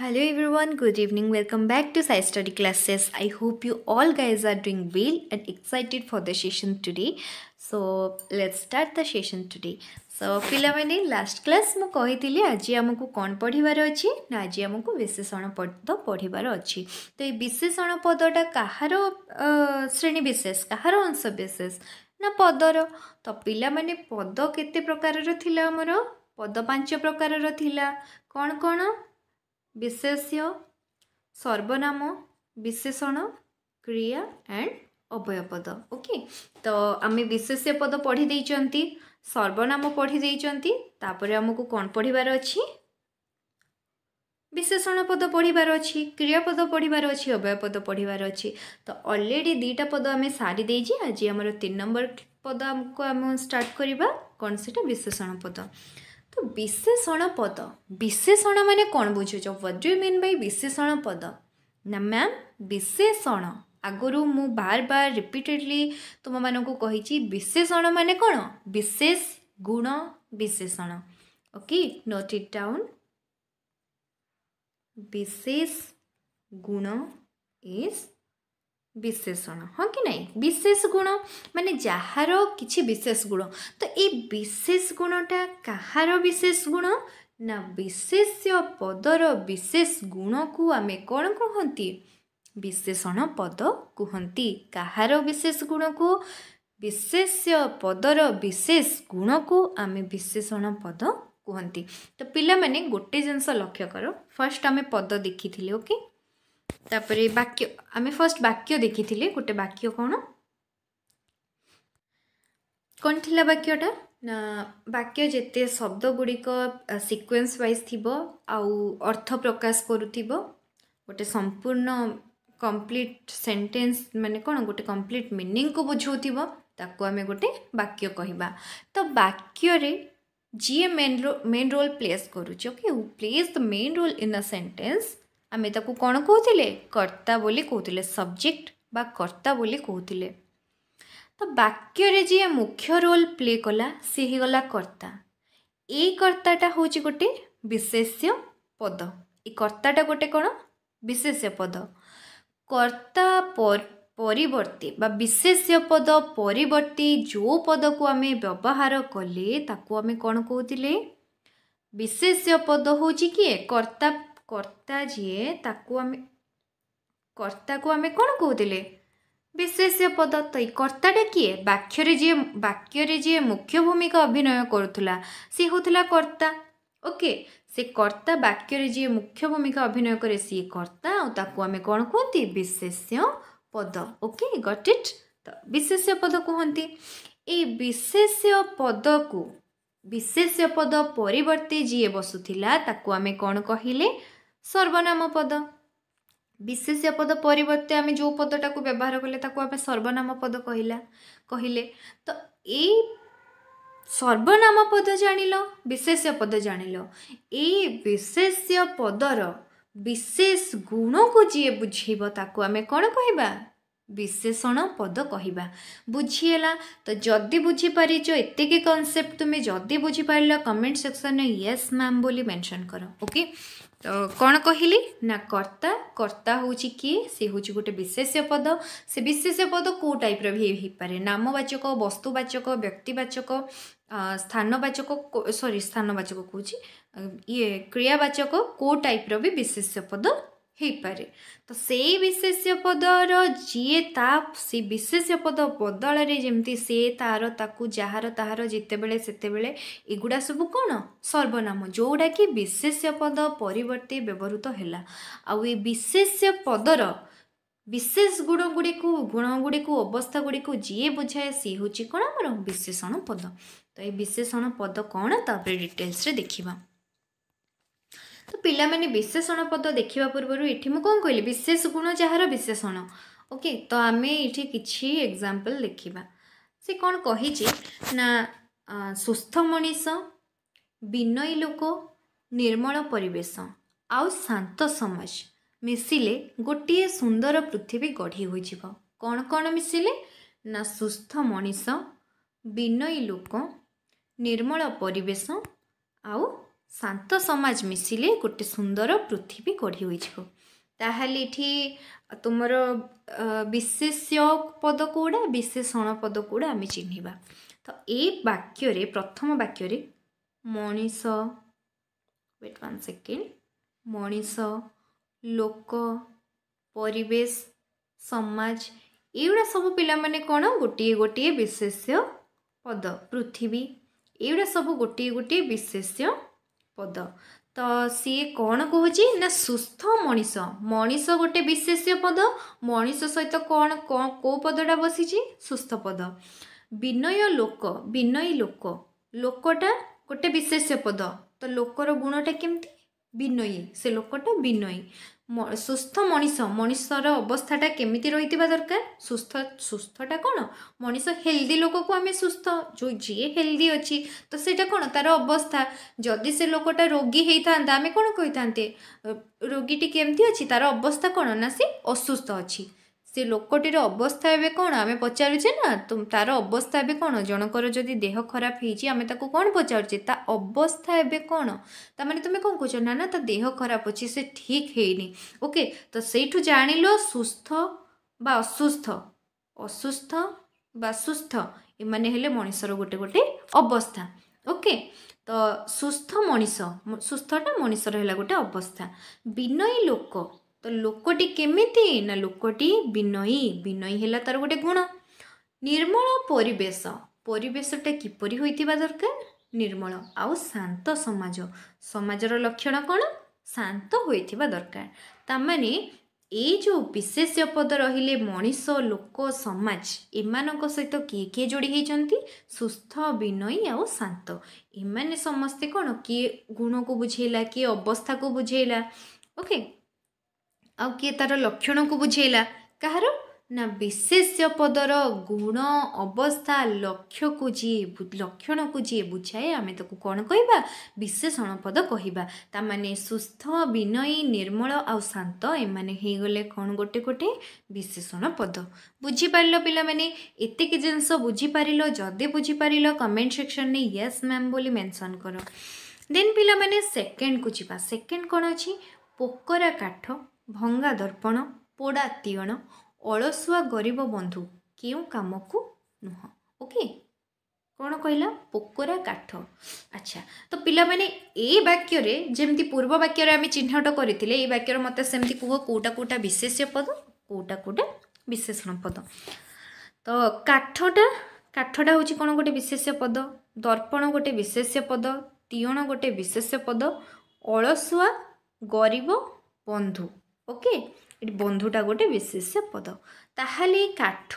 hello everyone good evening welcome back to science study classes i hope you all guys are doing well and excited for the session today so let's start the session today so ପିଲାମାନେ last class ମୁଁ କହିଥିଲି ଆଜି ଆମକୁ କ'ଣ ପଢ଼ିବାର ଅଛି ନା ଆଜି ଆମକୁ ବିଶେଷଣ ପଦ ପଢ଼ିବାର ଅଛି ତ ଏଇ ବିଶେଷଣ ପଦଟା କାହାର ଶ୍ରେଣୀ ବିଶେଷ କାହାର ଅଂଶ ବିଶେଷ ନା ପଦର ତ ପିଲାମାନେ ପଦ କେତେ ପ୍ରକାରର ଥିଲା ଆମର ପଦ ପାଞ୍ଚ ପ୍ରକାରର ଥିଲା କ'ଣ କ'ଣ বিশেষ্য সর্বনাম বিশেষণ ক্রিয়া অ্যান্ড অবয়পদ ওকে তো আমি বিশেষ্য পদ পড়ি দিয়েছি সর্বনাম পড়ি দিয়েছি তাপরে আমাকে কোণ পড়িবার অছি বিশেষণ পদ পড়িবার অছি ক্রিয়াপদ পড়িবার অবয়পদ পড়িবার তো অলরেডি দুইটা পদ আমি সারি দিয়েছি আজ আমার তিন নম্বর পদ আমি স্টার্ট করা কোণ সেটা বিশেষণ পদ तो विशेषण पद विशेषण मान कौन बुझु व्हाट यू मीन बाय विशेषण पद ना मैम विशेषण आगु मु बार बार रिपीटेडली तुम मानक कही विशेषण मान कौन विशेष गुण विशेषण ओके नोट इट डाउन विशेष गुण इज ବିଶେଷଣ ହଁ କି ନାହିଁ ବିଶେଷ ଗୁଣ ମାନେ ଯାହାର କିଛି ବିଶେଷ ଗୁଣ ତ ଏଇ ବିଶେଷ ଗୁଣଟା କାହାର ବିଶେଷ ଗୁଣ ନା ବିଶେଷ୍ୟ ପଦର ବିଶେଷ ଗୁଣକୁ ଆମେ କ'ଣ କୁହନ୍ତି ବିଶେଷଣ ପଦ କୁହନ୍ତି କାହାର ବିଶେଷ ଗୁଣକୁ ବିଶେଷ୍ୟ ପଦର ବିଶେଷ ଗୁଣକୁ ଆମେ ବିଶେଷଣ ପଦ କୁହନ୍ତି ତ ପିଲାମାନେ ଗୋଟେ ଜିନିଷ ଲକ୍ଷ୍ୟ କର ଫାର୍ଷ୍ଟ ଆମେ ପଦ ଦେଖିଥିଲେ ଓକେ ତାପରେ ବାକ୍ୟ ଆମେ ଫାର୍ଷ୍ଟ ବାକ୍ୟ ଦେଖିଥିଲେ ଗୋଟେ ବାକ୍ୟ କ'ଣ କ'ଣ ଥିଲା ବାକ୍ୟଟା ନା ବାକ୍ୟ ଯେତେ ଶବ୍ଦ ଗୁଡ଼ିକ ସିକ୍ୱେନ୍ସ ୱାଇଜ୍ ଥିବ ଆଉ ଅର୍ଥ ପ୍ରକାଶ କରୁଥିବ ଗୋଟେ ସମ୍ପୂର୍ଣ୍ଣ କମ୍ପ୍ଲିଟ୍ ସେଣ୍ଟେନ୍ସ ମାନେ କ'ଣ ଗୋଟେ କମ୍ପ୍ଲିଟ୍ ମିନିଂକୁ ବୁଝାଉଥିବ ତାକୁ ଆମେ ଗୋଟେ ବାକ୍ୟ କହିବା ତ ବାକ୍ୟରେ ଯିଏ ମେନ୍ ମେନ୍ ରୋଲ୍ ପ୍ଲେସ୍ କରୁଛି okay plays the main role in a sentence ଆମେ ତାକୁ କ'ଣ କହୁଥିଲେ କର୍ତ୍ତା ବୋଲି କହୁଥିଲେ ସବଜେକ୍ଟ ବା କର୍ତ୍ତା ବୋଲି କହୁଥିଲେ ତ ବାକ୍ୟରେ ଯିଏ ମୁଖ୍ୟ ରୋଲ୍ ପ୍ଲେ କଲା ସେ ହେଇଗଲା କର୍ତ୍ତା ଏଇ କର୍ତ୍ତାଟା ହେଉଛି ଗୋଟେ ବିଶେଷ୍ୟ ପଦ ଏ କର୍ତ୍ତାଟା ଗୋଟେ କ'ଣ ବିଶେଷ୍ୟ ପଦ କର୍ତ୍ତା ପରିବର୍ତ୍ତେ ବା ବିଶେଷ୍ୟ ପଦ ପରିବର୍ତ୍ତେ ଯେଉଁ ପଦକୁ ଆମେ ବ୍ୟବହାର କଲେ ତାକୁ ଆମେ କ'ଣ କହୁଥିଲେ ବିଶେଷ୍ୟ ପଦ ହେଉଛି କିଏ କର୍ତ୍ତା କର୍ତ୍ତା ଯିଏ ତାକୁ ଆମେ କର୍ତ୍ତାକୁ ଆମେ କ'ଣ କହୁଥିଲେ ବିଶେଷ୍ୟ ପଦ ତ ଏଇ କର୍ତ୍ତାଟା କିଏ ବାକ୍ୟରେ ଯିଏ ବାକ୍ୟରେ ଯିଏ ମୁଖ୍ୟ ଭୂମିକା ଅଭିନୟ କରୁଥିଲା ସିଏ ହେଉଥିଲା କର୍ତ୍ତା ଓକେ ସେ କର୍ତ୍ତା ବାକ୍ୟରେ ଯିଏ ମୁଖ୍ୟ ଭୂମିକା ଅଭିନୟ କରେ ସିଏ କର୍ତ୍ତା ଆଉ ତାକୁ ଆମେ କ'ଣ କୁହନ୍ତି ବିଶେଷ୍ୟ ପଦ ଓକେ ଗଟ୍ ଇଟ୍ ତ ବିଶେଷ୍ୟ ପଦ କୁହନ୍ତି ଏଇ ବିଶେଷ୍ୟ ପଦକୁ ବିଶେଷ୍ୟ ପଦ ପରିବର୍ତ୍ତେ ଯିଏ ବସୁଥିଲା ତାକୁ ଆମେ କ'ଣ କହିଲେ ସର୍ବନାମ ପଦ ବିଶେଷ ପଦ ପରିବର୍ତ୍ତେ ଆମେ ଯେଉଁ ପଦଟାକୁ ବ୍ୟବହାର କଲେ ତାକୁ ଆମେ ସର୍ବନାମ ପଦ କହିଲା କହିଲେ ତ ଏଇ ସର୍ବନାମ ପଦ ଜାଣିଲ ବିଶେଷ ପଦ ଜାଣିଲ ଏଇ ବିଶେଷ ପଦର ବିଶେଷ ଗୁଣକୁ ଯିଏ ବୁଝିବ ତାକୁ ଆମେ କ'ଣ କହିବା ବିଶେଷଣ ପଦ କହିବା ବୁଝିହେଲା ତ ଯଦି ବୁଝିପାରିଛ ଏତିକି କନସେପ୍ଟ ତୁମେ ଯଦି ବୁଝିପାରିଲ କମେଣ୍ଟ ସେକ୍ସନରେ ୟେସ୍ ମ୍ୟାମ୍ ବୋଲି ମେନସନ୍ କର ଓକେ ତ କ'ଣ କହିଲି ନା କର୍ତ୍ତା କର୍ତ୍ତା ହେଉଛି କିଏ ସେ ହେଉଛି ଗୋଟେ ବିଶେଷ୍ୟ ପଦ ସେ ବିଶେଷ୍ୟ ପଦ କେଉଁ ଟାଇପ୍ର ବି ହେଇପାରେ ନାମବାଚକ ବସ୍ତୁବାଚକ ବ୍ୟକ୍ତିବାଚକ ସ୍ଥାନବାଚକ ସରି ସ୍ଥାନବାଚକ କହୁଛି ଇଏ କ୍ରିୟାବାଚକ କେଉଁ ଟାଇପ୍ର ବି ବିଶେଷ୍ୟ ପଦ ହେଇପାରେ ତ ସେଇ ବିଶେଷ ପଦର ଯିଏ ତା ସେ ବିଶେଷ ପଦ ବଦଳରେ ଯେମିତି ସେ ତାର ତାକୁ ଯାହାର ତାହାର ଯେତେବେଳେ ସେତେବେଳେ ଏଗୁଡ଼ା ସବୁ କ'ଣ ସର୍ବନାମ ଯେଉଁଟାକି ବିଶେଷ ପଦ ପରିବର୍ତ୍ତେ ବ୍ୟବହୃତ ହେଲା ଆଉ ଏ ବିଶେଷ ପଦର ବିଶେଷ ଗୁଣ ଗୁଡ଼ିକୁ ଗୁଣ ଗୁଡ଼ିକୁ ଅବସ୍ଥା ଗୁଡ଼ିକୁ ଯିଏ ବୁଝାଏ ସିଏ ହେଉଛି କ'ଣ ଆମର ବିଶେଷଣ ପଦ ତ ଏ ବିଶେଷଣ ପଦ କ'ଣ ତା'ପରେ ଡିଟେଲ୍ସରେ ଦେଖିବା ତ ପିଲାମାନେ ବିଶେଷଣ ପଦ ଦେଖିବା ପୂର୍ବରୁ ଏଠି ମୁଁ କ'ଣ କହିଲି ବିଶେଷ ଗୁଣ ଯାହାର ବିଶେଷଣ ଓକେ ତ ଆମେ ଏଇଠି କିଛି ଏକ୍ଜାମ୍ପଲ୍ ଦେଖିବା ସେ କ'ଣ କହିଛି ନା ସୁସ୍ଥ ମଣିଷ ବିନୟୀ ଲୋକ ନିର୍ମଳ ପରିବେଶ ଆଉ ଶାନ୍ତ ସମାଜ ମିଶିଲେ ଗୋଟିଏ ସୁନ୍ଦର ପୃଥିବୀ ଗଢ଼ି ହୋଇଯିବ କ'ଣ କ'ଣ ମିଶିଲେ ନା ସୁସ୍ଥ ମଣିଷ ବିନୟୀ ଲୋକ ନିର୍ମଳ ପରିବେଶ ଆଉ ଶାନ୍ତ ସମାଜ ମିଶିଲେ ଗୋଟେ ସୁନ୍ଦର ପୃଥିବୀ ଗଢ଼ି ହୋଇଯିବ ତାହେଲେ ଏଠି ତୁମର ବିଶେଷ ପଦ କେଉଁଟା ବିଶେଷଣ ପଦ କେଉଁଟା ଆମେ ଚିହ୍ନିବା ତ ଏ ବାକ୍ୟରେ ପ୍ରଥମ ବାକ୍ୟରେ ମଣିଷ ୱେଟ୍ ୱାନ୍ ସେକେଣ୍ଡ ମଣିଷ ଲୋକ ପରିବେଶ ସମାଜ ଏଇଗୁଡ଼ା ସବୁ ପିଲାମାନେ କ'ଣ ଗୋଟିଏ ଗୋଟିଏ ବିଶେଷ୍ୟ ପଦ ପୃଥିବୀ ଏଇଗୁଡ଼ା ସବୁ ଗୋଟିଏ ଗୋଟିଏ ବିଶେଷ୍ୟ ପଦ ତ ସିଏ କ'ଣ କହୁଛି ନା ସୁସ୍ଥ ମଣିଷ ମଣିଷ ଗୋଟେ ବିଶେଷ ପଦ ମଣିଷ ସହିତ କ'ଣ କ'ଣ କେଉଁ ପଦଟା ବସିଛି ସୁସ୍ଥ ପଦ ବିନୟ ଲୋକ ବିନୟୀ ଲୋକ ଲୋକଟା ଗୋଟେ ବିଶେଷ ପଦ ତ ଲୋକର ଗୁଣଟା କେମିତି ବିନୟୀ ସେ ଲୋକଟା ବିନୟୀ ସୁସ୍ଥ ମଣିଷ ମଣିଷର ଅବସ୍ଥାଟା କେମିତି ରହିଥିବା ଦରକାର ସୁସ୍ଥ ସୁସ୍ଥଟା କ'ଣ ମଣିଷ ହେଲ୍ଦି ଲୋକକୁ ଆମେ ସୁସ୍ଥ ଯେଉଁ ଯିଏ ହେଲ୍ଦି ଅଛି ତ ସେଇଟା କ'ଣ ତା'ର ଅବସ୍ଥା ଯଦି ସେ ଲୋକଟା ରୋଗୀ ହେଇଥାନ୍ତା ଆମେ କ'ଣ କହିଥାନ୍ତେ ରୋଗୀଟି କେମିତି ଅଛି ତା'ର ଅବସ୍ଥା କ'ଣ ନା ସେ ଅସୁସ୍ଥ ଅଛି ସେ ଲୋକଟିର ଅବସ୍ଥା ଏବେ କ'ଣ ଆମେ ପଚାରୁଛେ ନା ତା'ର ଅବସ୍ଥା ଏବେ କ'ଣ ଜଣଙ୍କର ଯଦି ଦେହ ଖରାପ ହେଇଛି ଆମେ ତାକୁ କ'ଣ ପଚାରୁଛେ ତା ଅବସ୍ଥା ଏବେ କ'ଣ ତା'ମାନେ ତୁମେ କ'ଣ କହୁଛ ନା ନା ତା ଦେହ ଖରାପ ଅଛି ସେ ଠିକ୍ ହେଇନି ଓକେ ତ ସେଇଠୁ ଜାଣିଲ ସୁସ୍ଥ ବା ଅସୁସ୍ଥ ଅସୁସ୍ଥ ବା ସୁସ୍ଥ ଏମାନେ ହେଲେ ମଣିଷର ଗୋଟେ ଗୋଟେ ଅବସ୍ଥା ଓକେ ତ ସୁସ୍ଥ ମଣିଷ ସୁସ୍ଥଟା ମଣିଷର ହେଲା ଗୋଟେ ଅବସ୍ଥା ବିନୟୀ ଲୋକ ତ ଲୋକଟି କେମିତି ନା ଲୋକଟି ବିନୟୀ ବିନୟୀ ହେଲା ତା'ର ଗୋଟେ ଗୁଣ ନିର୍ମଳ ପରିବେଶ ପରିବେଶଟା କିପରି ହୋଇଥିବା ଦରକାର ନିର୍ମଳ ଆଉ ଶାନ୍ତ ସମାଜ ସମାଜର ଲକ୍ଷଣ କ'ଣ ଶାନ୍ତ ହୋଇଥିବା ଦରକାର ତା'ମାନେ ଏଇ ଯେଉଁ ବିଶେଷ ପଦ ରହିଲେ ମଣିଷ ଲୋକ ସମାଜ ଏମାନଙ୍କ ସହିତ କିଏ କିଏ ଯୋଡ଼ି ହେଇଛନ୍ତି ସୁସ୍ଥ ବିନୟୀ ଆଉ ଶାନ୍ତ ଏମାନେ ସମସ୍ତେ କ'ଣ କିଏ ଗୁଣକୁ ବୁଝେଇଲା କିଏ ଅବସ୍ଥାକୁ ବୁଝେଇଲା ଓକେ ଆଉ କିଏ ତା'ର ଲକ୍ଷଣକୁ ବୁଝେଇଲା କାହାର ନା ବିଶେଷ୍ୟ ପଦର ଗୁଣ ଅବସ୍ଥା ଲକ୍ଷ୍ୟକୁ ଯିଏ ଲକ୍ଷଣକୁ ଯିଏ ବୁଝାଏ ଆମେ ତାକୁ କ'ଣ କହିବା ବିଶେଷଣ ପଦ କହିବା ତା'ମାନେ ସୁସ୍ଥ ବିନୟୀ ନିର୍ମଳ ଆଉ ଶାନ୍ତ ଏମାନେ ହେଇଗଲେ କ'ଣ ଗୋଟେ ଗୋଟେ ବିଶେଷଣ ପଦ ବୁଝିପାରିଲ ପିଲାମାନେ ଏତିକି ଜିନିଷ ବୁଝିପାରିଲ ଯଦି ବୁଝିପାରିଲ କମେଣ୍ଟ ସେକ୍ସନ୍ରେ ୟେସ୍ ମ୍ୟାମ୍ ବୋଲି ମେନସନ୍ କର ଦେନ୍ ପିଲାମାନେ ସେକେଣ୍ଡକୁ ଯିବା ସେକେଣ୍ଡ କ'ଣ ଅଛି ପୋକରା କାଠ ଭଙ୍ଗା ଦର୍ପଣ ପୋଡ଼ା ତିଅଣ ଅଳସୁଆ ଗରିବ ବନ୍ଧୁ କେଉଁ କାମକୁ ନୁହଁ ଓକେ କ'ଣ କହିଲା ପୋକରା କାଠ ଆଚ୍ଛା ତ ପିଲାମାନେ ଏ ବାକ୍ୟରେ ଯେମିତି ପୂର୍ବ ବାକ୍ୟରେ ଆମେ ଚିହ୍ନଟ କରିଥିଲେ ଏଇ ବାକ୍ୟର ମୋତେ ସେମିତି କୁହ କେଉଁଟା କେଉଁଟା ବିଶେଷ ପଦ କେଉଁଟା କେଉଁଟା ବିଶେଷଣ ପଦ ତ କାଠଟା କାଠଟା ହେଉଛି କ'ଣ ଗୋଟେ ବିଶେଷ ପଦ ଦର୍ପଣ ଗୋଟେ ବିଶେଷ ପଦ ତିଅଣ ଗୋଟେ ବିଶେଷ ପଦ ଅଳସୁଆ ଗରିବ ବନ୍ଧୁ ଓକେ ଏଠି ବନ୍ଧୁଟା ଗୋଟେ ବିଶେଷ୍ୟ ପଦ ତାହେଲେ କାଠ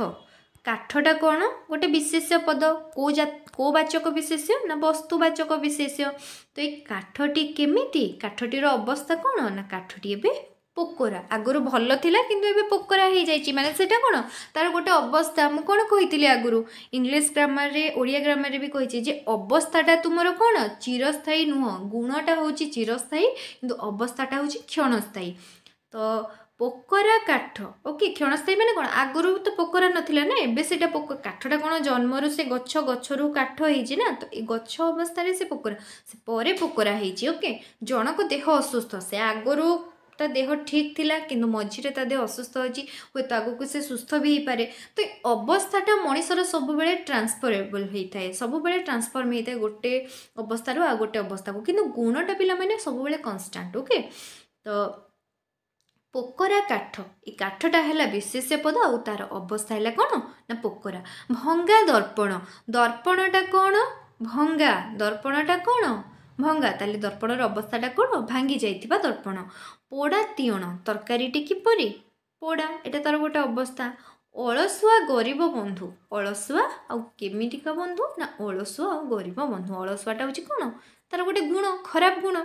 କାଠଟା କ'ଣ ଗୋଟେ ବିଶେଷ୍ୟ ପଦ କେଉଁ ଜା କେଉଁ ବାଚକ ବିଶେଷ୍ୟ ନା ବସ୍ତୁବାଚକ ବିଶେଷ୍ୟ ତ ଏଇ କାଠଟି କେମିତି କାଠଟିର ଅବସ୍ଥା କ'ଣ ନା କାଠଟି ଏବେ ପୋକରା ଆଗରୁ ଭଲ ଥିଲା କିନ୍ତୁ ଏବେ ପୋକରା ହେଇଯାଇଛି ମାନେ ସେଇଟା କ'ଣ ତା'ର ଗୋଟେ ଅବସ୍ଥା ମୁଁ କ'ଣ କହିଥିଲି ଆଗରୁ ଇଂଲିଶ ଗ୍ରାମାରରେ ଓଡ଼ିଆ ଗ୍ରାମାରରେ ବି କହିଛି ଯେ ଅବସ୍ଥାଟା ତୁମର କ'ଣ ଚିରସ୍ଥାୟୀ ନୁହଁ ଗୁଣଟା ହେଉଛି ଚିରସ୍ଥାୟୀ କିନ୍ତୁ ଅବସ୍ଥାଟା ହେଉଛି କ୍ଷଣସ୍ଥାୟୀ ତ ପୋକରା କାଠ ଓକେ କ୍ଷଣସ୍ଥାୟୀ ମାନେ କ'ଣ ଆଗରୁ ତ ପୋକରା ନଥିଲା ନା ଏବେ ସେଇଟା ପୋକ କାଠଟା କ'ଣ ଜନ୍ମରୁ ସେ ଗଛ ଗଛରୁ କାଠ ହେଇଛି ନା ତ ଏ ଗଛ ଅବସ୍ଥାରେ ସେ ପୋକରା ସେ ପରେ ପୋକରା ହେଇଛି ଓକେ ଜଣଙ୍କ ଦେହ ଅସୁସ୍ଥ ସେ ଆଗରୁ ତା ଦେହ ଠିକ୍ ଥିଲା କିନ୍ତୁ ମଝିରେ ତା ଦେହ ଅସୁସ୍ଥ ଅଛି ହୁଏତ ଆଗକୁ ସେ ସୁସ୍ଥ ବି ହେଇପାରେ ତ ଏ ଅବସ୍ଥାଟା ମଣିଷର ସବୁବେଳେ ଟ୍ରାନ୍ସଫରେବଲ୍ ହେଇଥାଏ ସବୁବେଳେ ଟ୍ରାନ୍ସଫର୍ମ ହେଇଥାଏ ଗୋଟେ ଅବସ୍ଥାରୁ ଆଉ ଗୋଟେ ଅବସ୍ଥାକୁ କିନ୍ତୁ ଗୁଣଟା ପିଲାମାନେ ସବୁବେଳେ କନଷ୍ଟାଣ୍ଟ ଓକେ ତ ପୋକରା କାଠ ଏ କାଠଟା ହେଲା ବିଶେଷ ପଦ ଆଉ ତାର ଅବସ୍ଥା ହେଲା କ'ଣ ନା ପୋକରା ଭଙ୍ଗା ଦର୍ପଣ ଦର୍ପଣଟା କ'ଣ ଭଙ୍ଗା ଦର୍ପଣଟା କ'ଣ ଭଙ୍ଗା ତାହେଲେ ଦର୍ପଣର ଅବସ୍ଥାଟା କ'ଣ ଭାଙ୍ଗି ଯାଇଥିବା ଦର୍ପଣ ପୋଡ଼ା ତିଅଣ ତରକାରୀଟି କିପରି ପୋଡ଼ା ଏଇଟା ତାର ଗୋଟେ ଅବସ୍ଥା ଅଳସୁଆ ଗରିବ ବନ୍ଧୁ ଅଳସୁଆ ଆଉ କେମିତିକା ବନ୍ଧୁ ନା ଅଳସୁଆ ଆଉ ଗରିବ ବନ୍ଧୁ ଅଳସୁଆଟା ହେଉଛି କ'ଣ ତାର ଗୋଟେ ଗୁଣ ଖରାପ ଗୁଣ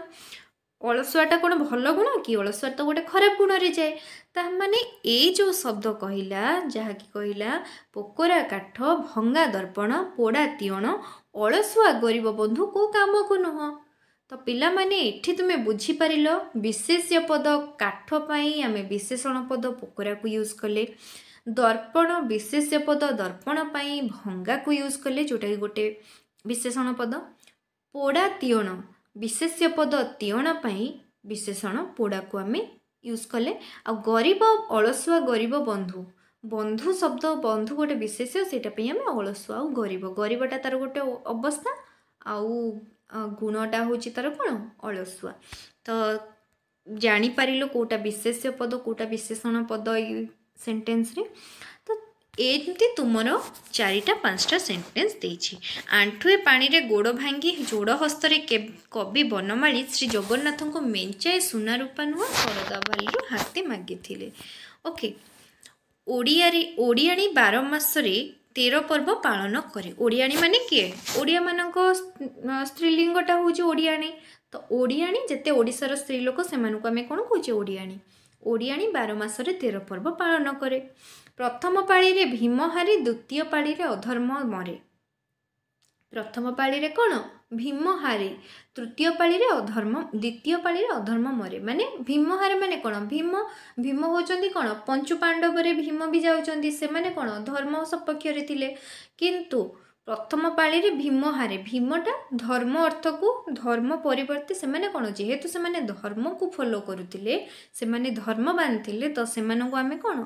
ଅଳସୁଆଟା କ'ଣ ଭଲ ଗୁଣ କି ଅଳସୁଆ ତ ଗୋଟେ ଖରାପ ଗୁଣରେ ଯାଏ ତାମାନେ ଏଇ ଯେଉଁ ଶବ୍ଦ କହିଲା ଯାହାକି କହିଲା ପୋକରା କାଠ ଭଙ୍ଗା ଦର୍ପଣ ପୋଡ଼ା ତିଅଣ ଅଳସୁଆ ଗରିବ ବନ୍ଧୁ କେଉଁ କାମକୁ ନୁହଁ ତ ପିଲାମାନେ ଏଠି ତୁମେ ବୁଝିପାରିଲ ବିଶେଷ୍ୟ ପଦ କାଠ ପାଇଁ ଆମେ ବିଶେଷଣ ପଦ ପୋକରାକୁ ୟୁଜ୍ କଲେ ଦର୍ପଣ ବିଶେଷ୍ୟ ପଦ ଦର୍ପଣ ପାଇଁ ଭଙ୍ଗାକୁ ୟୁଜ୍ କଲେ ଯେଉଁଟାକି ଗୋଟେ ବିଶେଷଣ ପଦ ପୋଡ଼ା ତିଅଣ ବିଶେଷ୍ୟ ପଦ ତିଅଣ ପାଇଁ ବିଶେଷଣ ପୋଡ଼ାକୁ ଆମେ ୟୁଜ୍ କଲେ ଆଉ ଗରିବ ଅଳସୁଆ ଗରିବ ବନ୍ଧୁ ବନ୍ଧୁ ଶବ୍ଦ ବନ୍ଧୁ ଗୋଟେ ବିଶେଷ୍ୟ ସେଇଟା ପାଇଁ ଆମେ ଅଳସୁଆ ଆଉ ଗରିବ ଗରିବଟା ତା'ର ଗୋଟେ ଅବସ୍ଥା ଆଉ ଗୁଣଟା ହେଉଛି ତା'ର କ'ଣ ଅଳସୁଆ ତ ଜାଣିପାରିଲୁ କେଉଁଟା ବିଶେଷ୍ୟ ପଦ କେଉଁଟା ବିଶେଷଣ ପଦ ଏଇ ସେଣ୍ଟେନ୍ସରେ ଏମିତି ତୁମର ଚାରିଟା ପାଞ୍ଚଟା ସେଣ୍ଟେନ୍ସ ଦେଇଛି ଆଣ୍ଠୁଏ ପାଣିରେ ଗୋଡ଼ ଭାଙ୍ଗି ଯୋଡ଼ ହସ୍ତରେ କବି ବନମାଳୀ ଶ୍ରୀ ଜଗନ୍ନାଥଙ୍କୁ ମେଞ୍ଚାଏ ସୁନା ରୂପା ନୁହଁ ସରଦାବାଲିରୁ ହାତୀ ମାଗିଥିଲେ ଓକେ ଓଡ଼ିଆରେ ଓଡ଼ିଆଣୀ ବାର ମାସରେ ତେର ପର୍ବ ପାଳନ କରେ ଓଡ଼ିଆଣୀ ମାନେ କିଏ ଓଡ଼ିଆମାନଙ୍କ ସ୍ତ୍ରୀଲିଙ୍ଗଟା ହେଉଛି ଓଡ଼ିଆଣୀ ତ ଓଡ଼ିଆଣୀ ଯେତେ ଓଡ଼ିଶାର ସ୍ତ୍ରୀ ଲୋକ ସେମାନଙ୍କୁ ଆମେ କ'ଣ କହୁଛେ ଓଡ଼ିଆଣୀ ଓଡ଼ିଆଣୀ ବାର ମାସରେ ତେର ପର୍ବ ପାଳନ କରେ ପ୍ରଥମ ପାଳିରେ ଭୀମ ହାରି ଦ୍ୱିତୀୟ ପାଳିରେ ଅଧର୍ମ ମରେ ପ୍ରଥମ ପାଳିରେ କ'ଣ ଭୀମ ହାରେ ତୃତୀୟ ପାଳିରେ ଅଧର୍ମ ଦ୍ୱିତୀୟ ପାଳିରେ ଅଧର୍ମ ମରେ ମାନେ ଭୀମ ହାରେ ମାନେ କ'ଣ ଭୀମ ଭୀମ ହେଉଛନ୍ତି କ'ଣ ପଞ୍ଚୁ ପାଣ୍ଡବରେ ଭୀମ ବି ଯାଉଛନ୍ତି ସେମାନେ କ'ଣ ଧର୍ମ ସପକ୍ଷରେ ଥିଲେ କିନ୍ତୁ ପ୍ରଥମ ପାଳିରେ ଭୀମ ହାରେ ଭୀମଟା ଧର୍ମ ଅର୍ଥକୁ ଧର୍ମ ପରିବର୍ତ୍ତେ ସେମାନେ କ'ଣ ଯେହେତୁ ସେମାନେ ଧର୍ମକୁ ଫଲୋ କରୁଥିଲେ ସେମାନେ ଧର୍ମ ବାନ୍ଧିଥିଲେ ତ ସେମାନଙ୍କୁ ଆମେ କ'ଣ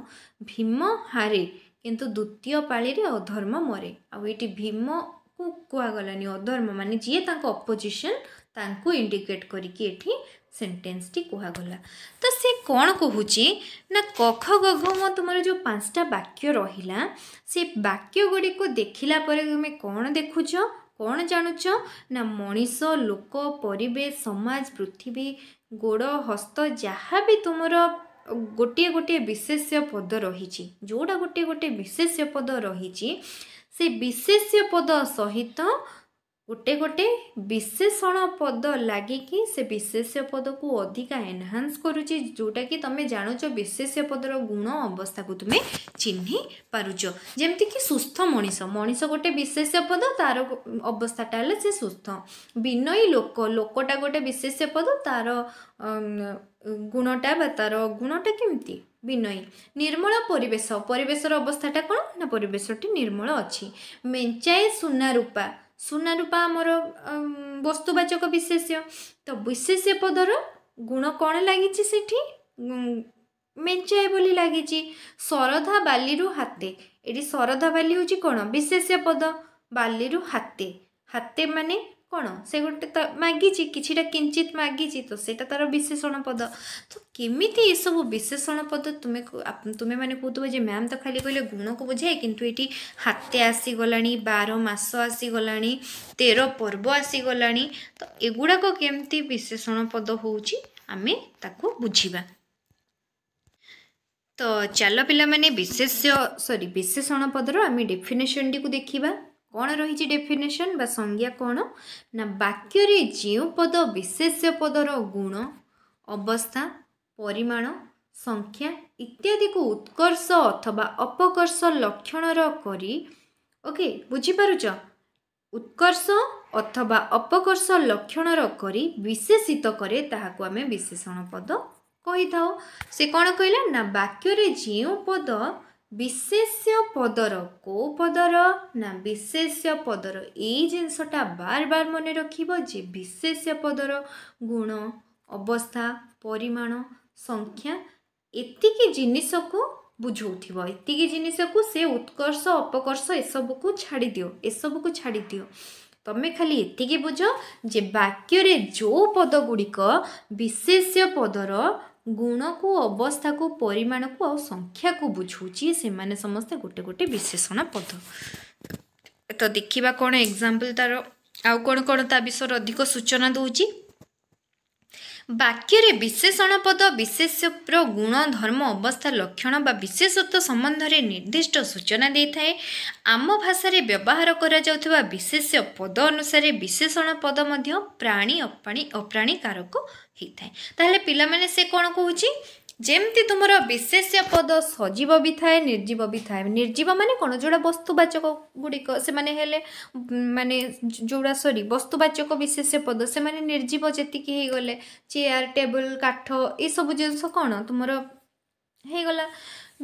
ଭୀମ ହାରେ କିନ୍ତୁ ଦ୍ୱିତୀୟ ପାଳିରେ ଅଧର୍ମ ମରେ ଆଉ ଏଇଠି ଭୀମକୁ କୁହାଗଲାନି ଅଧର୍ମ ମାନେ ଯିଏ ତାଙ୍କ ଅପୋଜିସନ୍ ତାଙ୍କୁ ଇଣ୍ଡିକେଟ୍ କରିକି ଏଠି ସେଣ୍ଟେନ୍ସଟି କୁହାଗଲା ତ ସେ କ'ଣ କହୁଛି ନା କଖ ଗଘମ ତୁମର ଯେଉଁ ପାଞ୍ଚଟା ବାକ୍ୟ ରହିଲା ସେ ବାକ୍ୟଗୁଡ଼ିକୁ ଦେଖିଲା ପରେ ତୁମେ କ'ଣ ଦେଖୁଛ କ'ଣ ଜାଣୁଛ ନା ମଣିଷ ଲୋକ ପରିବେଶ ସମାଜ ପୃଥିବୀ ଗୋଡ଼ ହସ୍ତ ଯାହା ବି ତୁମର ଗୋଟିଏ ଗୋଟିଏ ବିଶେଷ୍ୟ ପଦ ରହିଛି ଯେଉଁଟା ଗୋଟିଏ ଗୋଟିଏ ବିଶେଷ୍ୟ ପଦ ରହିଛି ସେ ବିଶେଷ୍ୟ ପଦ ସହିତ ଗୋଟେ ଗୋଟେ ବିଶେଷଣ ପଦ ଲାଗିକି ସେ ବିଶେଷ୍ୟ ପଦକୁ ଅଧିକା ଏନହାନ୍ସ କରୁଛି ଯେଉଁଟାକି ତୁମେ ଜାଣୁଛ ବିଶେଷ୍ୟ ପଦର ଗୁଣ ଅବସ୍ଥାକୁ ତୁମେ ଚିହ୍ନି ପାରୁଛ ଯେମିତିକି ସୁସ୍ଥ ମଣିଷ ମଣିଷ ଗୋଟେ ବିଶେଷ୍ୟ ପଦ ତା'ର ଅବସ୍ଥାଟା ହେଲା ସେ ସୁସ୍ଥ ବିନୟୀ ଲୋକ ଲୋକଟା ଗୋଟେ ବିଶେଷ୍ୟ ପଦ ତା'ର ଗୁଣଟା ବା ତା'ର ଗୁଣଟା କେମିତି ବିନୟୀ ନିର୍ମଳ ପରିବେଶ ପରିବେଶର ଅବସ୍ଥାଟା କ'ଣ ନା ପରିବେଶଟି ନିର୍ମଳ ଅଛି ମେଞ୍ଚାଏ ସୁନା ରୂପା ସୁନାରୂପା ଆମର ବସ୍ତୁବାଚକ ବିଶେଷ୍ୟ ତ ବିଶେଷ୍ୟ ପଦର ଗୁଣ କ'ଣ ଲାଗିଛି ସେଠି ମେଞ୍ଚାଏ ବୋଲି ଲାଗିଛି ଶରଧା ବାଲିରୁ ହାତେ ଏଠି ଶରଧା ବାଲି ହେଉଛି କ'ଣ ବିଶେଷ୍ୟ ପଦ ବାଲିରୁ ହାତେ ହାତେ ମାନେ କ'ଣ ସେ ଗୋଟେ ତ ମାଗିଛି କିଛିଟା କିଞ୍ଚିତ ମାଗିଛି ତ ସେଇଟା ତା'ର ବିଶେଷଣ ପଦ ତ କେମିତି ଏସବୁ ବିଶେଷଣ ପଦ ତୁମେ ତୁମେମାନେ କହୁଥିବ ଯେ ମ୍ୟାମ୍ ତ ଖାଲି କହିଲେ ଗୁଣକୁ ବୁଝାଏ କିନ୍ତୁ ଏଠି ହାତେ ଆସିଗଲାଣି ବାର ମାସ ଆସିଗଲାଣି ତେର ପର୍ବ ଆସିଗଲାଣି ତ ଏଗୁଡ଼ାକ କେମିତି ବିଶେଷଣ ପଦ ହେଉଛି ଆମେ ତାକୁ ବୁଝିବା ତ ଚାଲ ପିଲାମାନେ ବିଶେଷ୍ୟ ସରି ବିଶେଷଣ ପଦର ଆମେ ଡେଫିନେସନ୍ଟିକୁ ଦେଖିବା କ'ଣ ରହିଛି ଡେଫିନେସନ୍ ବା ସଂଜ୍ଞା କ'ଣ ନା ବାକ୍ୟରେ ଯେଉଁ ପଦ ବିଶେଷ୍ୟ ପଦର ଗୁଣ ଅବସ୍ଥା ପରିମାଣ ସଂଖ୍ୟା ଇତ୍ୟାଦିକୁ ଉତ୍କର୍ଷ ଅଥବା ଅପକର୍ଷ ଲକ୍ଷଣର କରି ଓକେ ବୁଝିପାରୁଛ ଉତ୍କର୍ଷ ଅଥବା ଅପକର୍ଷ ଲକ୍ଷଣର କରି ବିଶେଷିତ କରେ ତାହାକୁ ଆମେ ବିଶେଷଣ ପଦ କହିଥାଉ ସେ କ'ଣ କହିଲା ନା ବାକ୍ୟରେ ଯେଉଁ ପଦ ବିଶେଷ୍ୟ ପଦର କେଉଁ ପଦର ନା ବିଶେଷ୍ୟ ପଦର ଏଇ ଜିନିଷଟା ବାର ବାର ମନେ ରଖିବ ଯେ ବିଶେଷ୍ୟ ପଦର ଗୁଣ ଅବସ୍ଥା ପରିମାଣ ସଂଖ୍ୟା ଏତିକି ଜିନିଷକୁ ବୁଝଉଥିବ ଏତିକି ଜିନିଷକୁ ସେ ଉତ୍କର୍ଷ ଅପକର୍ଷ ଏସବୁକୁ ଛାଡ଼ିଦିଅ ଏସବୁକୁ ଛାଡ଼ିଦିଅ ତମେ ଖାଲି ଏତିକି ବୁଝ ଯେ ବାକ୍ୟରେ ଯେଉଁ ପଦ ଗୁଡ଼ିକ ବିଶେଷ୍ୟ ପଦର ଗୁଣକୁ ଅବସ୍ଥାକୁ ପରିମାଣକୁ ଆଉ ସଂଖ୍ୟାକୁ ବୁଝୁଛି ସେମାନେ ସମସ୍ତେ ଗୋଟେ ଗୋଟେ ବିଶେଷଣ ପଦ ତ ଦେଖିବା କ'ଣ ଏକ୍ଜାମ୍ପଲ ତାର ଆଉ କ'ଣ କ'ଣ ତା ବିଷୟରେ ଅଧିକ ସୂଚନା ଦେଉଛି ବାକ୍ୟରେ ବିଶେଷଣ ପଦ ବିଶେଷର ଗୁଣ ଧର୍ମ ଅବସ୍ଥା ଲକ୍ଷଣ ବା ବିଶେଷତ୍ୱ ସମ୍ବନ୍ଧରେ ନିର୍ଦ୍ଦିଷ୍ଟ ସୂଚନା ଦେଇଥାଏ ଆମ ଭାଷାରେ ବ୍ୟବହାର କରାଯାଉଥିବା ବିଶେଷ ପଦ ଅନୁସାରେ ବିଶେଷଣ ପଦ ମଧ୍ୟ ପ୍ରାଣୀ ଅପ୍ରାଣୀ ଅପ୍ରାଣୀକାରକ ହେଇଥାଏ ତାହେଲେ ପିଲାମାନେ ସେ କ'ଣ କହୁଛି ଯେମିତି ତୁମର ବିଶେଷ୍ୟ ପଦ ସଜୀବ ବି ଥାଏ ନିର୍ଜୀବ ବି ଥାଏ ନିର୍ଜୀବ ମାନେ କ'ଣ ଯେଉଁଟା ବସ୍ତୁବାଚକ ଗୁଡ଼ିକ ସେମାନେ ହେଲେ ମାନେ ଯେଉଁଟା ସରି ବସ୍ତୁବାଚକ ବିଶେଷ୍ୟ ପଦ ସେମାନେ ନିର୍ଜୀବ ଯେତିକି ହେଇଗଲେ ଚେୟାର ଟେବୁଲ କାଠ ଏସବୁ ଜିନିଷ କ'ଣ ତୁମର ହେଇଗଲା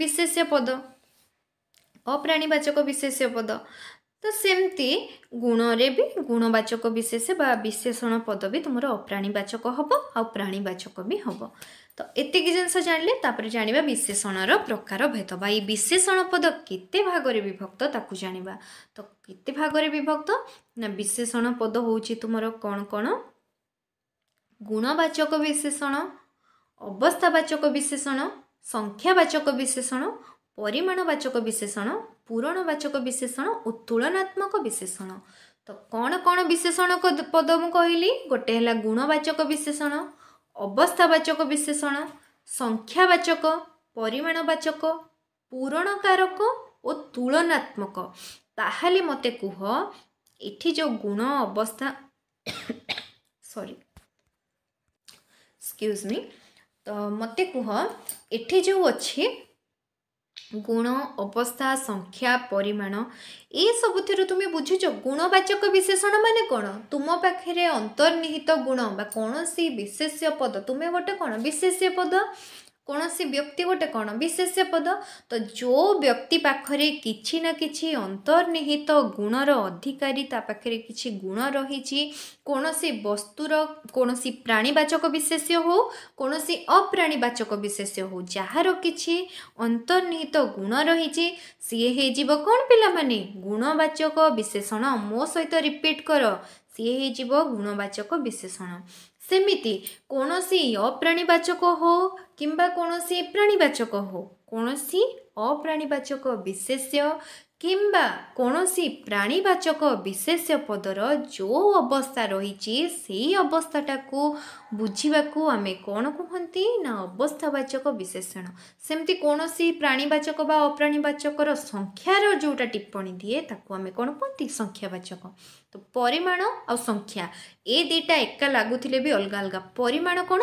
ବିଶେଷ୍ୟ ପଦ ଅପ୍ରାଣୀବାଚକ ବିଶେଷ୍ୟ ପଦ ତ ସେମିତି ଗୁଣରେ ବି ଗୁଣବାଚକ ବିଶେଷ ବା ବିଶେଷଣ ପଦ ବି ତୁମର ଅପ୍ରାଣୀବାଚକ ହେବ ଆଉ ପ୍ରାଣୀବାଚକ ବି ହେବ ତ ଏତିକି ଜିନିଷ ଜାଣିଲେ ତାପରେ ଜାଣିବା ବିଶେଷଣର ପ୍ରକାର ଭେଦ ବା ଏଇ ବିଶେଷଣ ପଦ କେତେ ଭାଗରେ ବିଭକ୍ତ ତାକୁ ଜାଣିବା ତ କେତେ ଭାଗରେ ବିଭକ୍ତ ନା ବିଶେଷଣ ପଦ ହେଉଛି ତୁମର କ'ଣ କ'ଣ ଗୁଣବାଚକ ବିଶେଷଣ ଅବସ୍ଥାବାଚକ ବିଶେଷଣ ସଂଖ୍ୟାବାଚକ ବିଶେଷଣ ପରିମାଣବାଚକ ବିଶେଷଣ ପୂରଣବାଚକ ବିଶେଷଣ ଓ ତୁଳନାତ୍ମକ ବିଶେଷଣ ତ କ'ଣ କ'ଣ ବିଶେଷଣ ପଦ ମୁଁ କହିଲି ଗୋଟେ ହେଲା ଗୁଣବାଚକ ବିଶେଷଣ ଅବସ୍ଥାବାଚକ ବିଶେଷଣ ସଂଖ୍ୟାବାଚକ ପରିମାଣବାଚକ ପୂରଣକାରକ ଓ ତୁଳନାତ୍ମକ ତାହେଲେ ମୋତେ କୁହ ଏଠି ଯେଉଁ ଗୁଣ ଅବସ୍ଥା ସରି ଏକ୍ସକ୍ୟୁଜ୍ ମି ତ ମୋତେ କୁହ ଏଠି ଯେଉଁ ଅଛି ଗୁଣ ଅବସ୍ଥା ସଂଖ୍ୟା ପରିମାଣ ଏସବୁଥିରୁ ତୁମେ ବୁଝୁଛ ଗୁଣବାଚକ ବିଶେଷଣ ମାନେ କ'ଣ ତୁମ ପାଖରେ ଅନ୍ତର୍ନିହିତ ଗୁଣ ବା କୌଣସି ବିଶେଷ୍ୟ ପଦ ତୁମେ ଗୋଟେ କ'ଣ ବିଶେଷ୍ୟ ପଦ କୌଣସି ବ୍ୟକ୍ତି ଗୋଟେ କ'ଣ ବିଶେଷ୍ୟ ପଦ ତ ଯେଉଁ ବ୍ୟକ୍ତି ପାଖରେ କିଛି ନା କିଛି ଅନ୍ତର୍ନିହିତ ଗୁଣର ଅଧିକାରୀ ତା ପାଖରେ କିଛି ଗୁଣ ରହିଛି କୌଣସି ବସ୍ତୁର କୌଣସି ପ୍ରାଣୀବାଚକ ବିଶେଷ୍ୟ ହଉ କୌଣସି ଅପ୍ରାଣୀବାଚକ ବିଶେଷ୍ୟ ହଉ ଯାହାର କିଛି ଅନ୍ତର୍ନିହିତ ଗୁଣ ରହିଛି ସିଏ ହେଇଯିବ କ'ଣ ପିଲାମାନେ ଗୁଣବାଚକ ବିଶେଷଣ ମୋ ସହିତ ରିପିଟ୍ କର ସିଏ ହେଇଯିବ ଗୁଣବାଚକ ବିଶେଷଣ ସେମିତି କୌଣସି ଅପ୍ରାଣୀବାଚକ ହଉ କିମ୍ବା କୌଣସି ପ୍ରାଣୀବାଚକ ହେଉ କୌଣସି ଅପ୍ରାଣୀବାଚକ ବିଶେଷ୍ୟ କିମ୍ବା କୌଣସି ପ୍ରାଣୀବାଚକ ବିଶେଷ୍ୟ ପଦର ଯେଉଁ ଅବସ୍ଥା ରହିଛି ସେଇ ଅବସ୍ଥାଟାକୁ ବୁଝିବାକୁ ଆମେ କ'ଣ କୁହନ୍ତି ନା ଅବସ୍ଥାବାଚକ ବିଶେଷଣ ସେମିତି କୌଣସି ପ୍ରାଣୀବାଚକ ବା ଅପ୍ରାଣୀବାଚକର ସଂଖ୍ୟାର ଯେଉଁଟା ଟିପ୍ପଣୀ ଦିଏ ତାକୁ ଆମେ କ'ଣ କୁହନ୍ତି ସଂଖ୍ୟାବାଚକ ତ ପରିମାଣ ଆଉ ସଂଖ୍ୟା ଏ ଦୁଇଟା ଏକା ଲାଗୁଥିଲେ ବି ଅଲଗା ଅଲଗା ପରିମାଣ କ'ଣ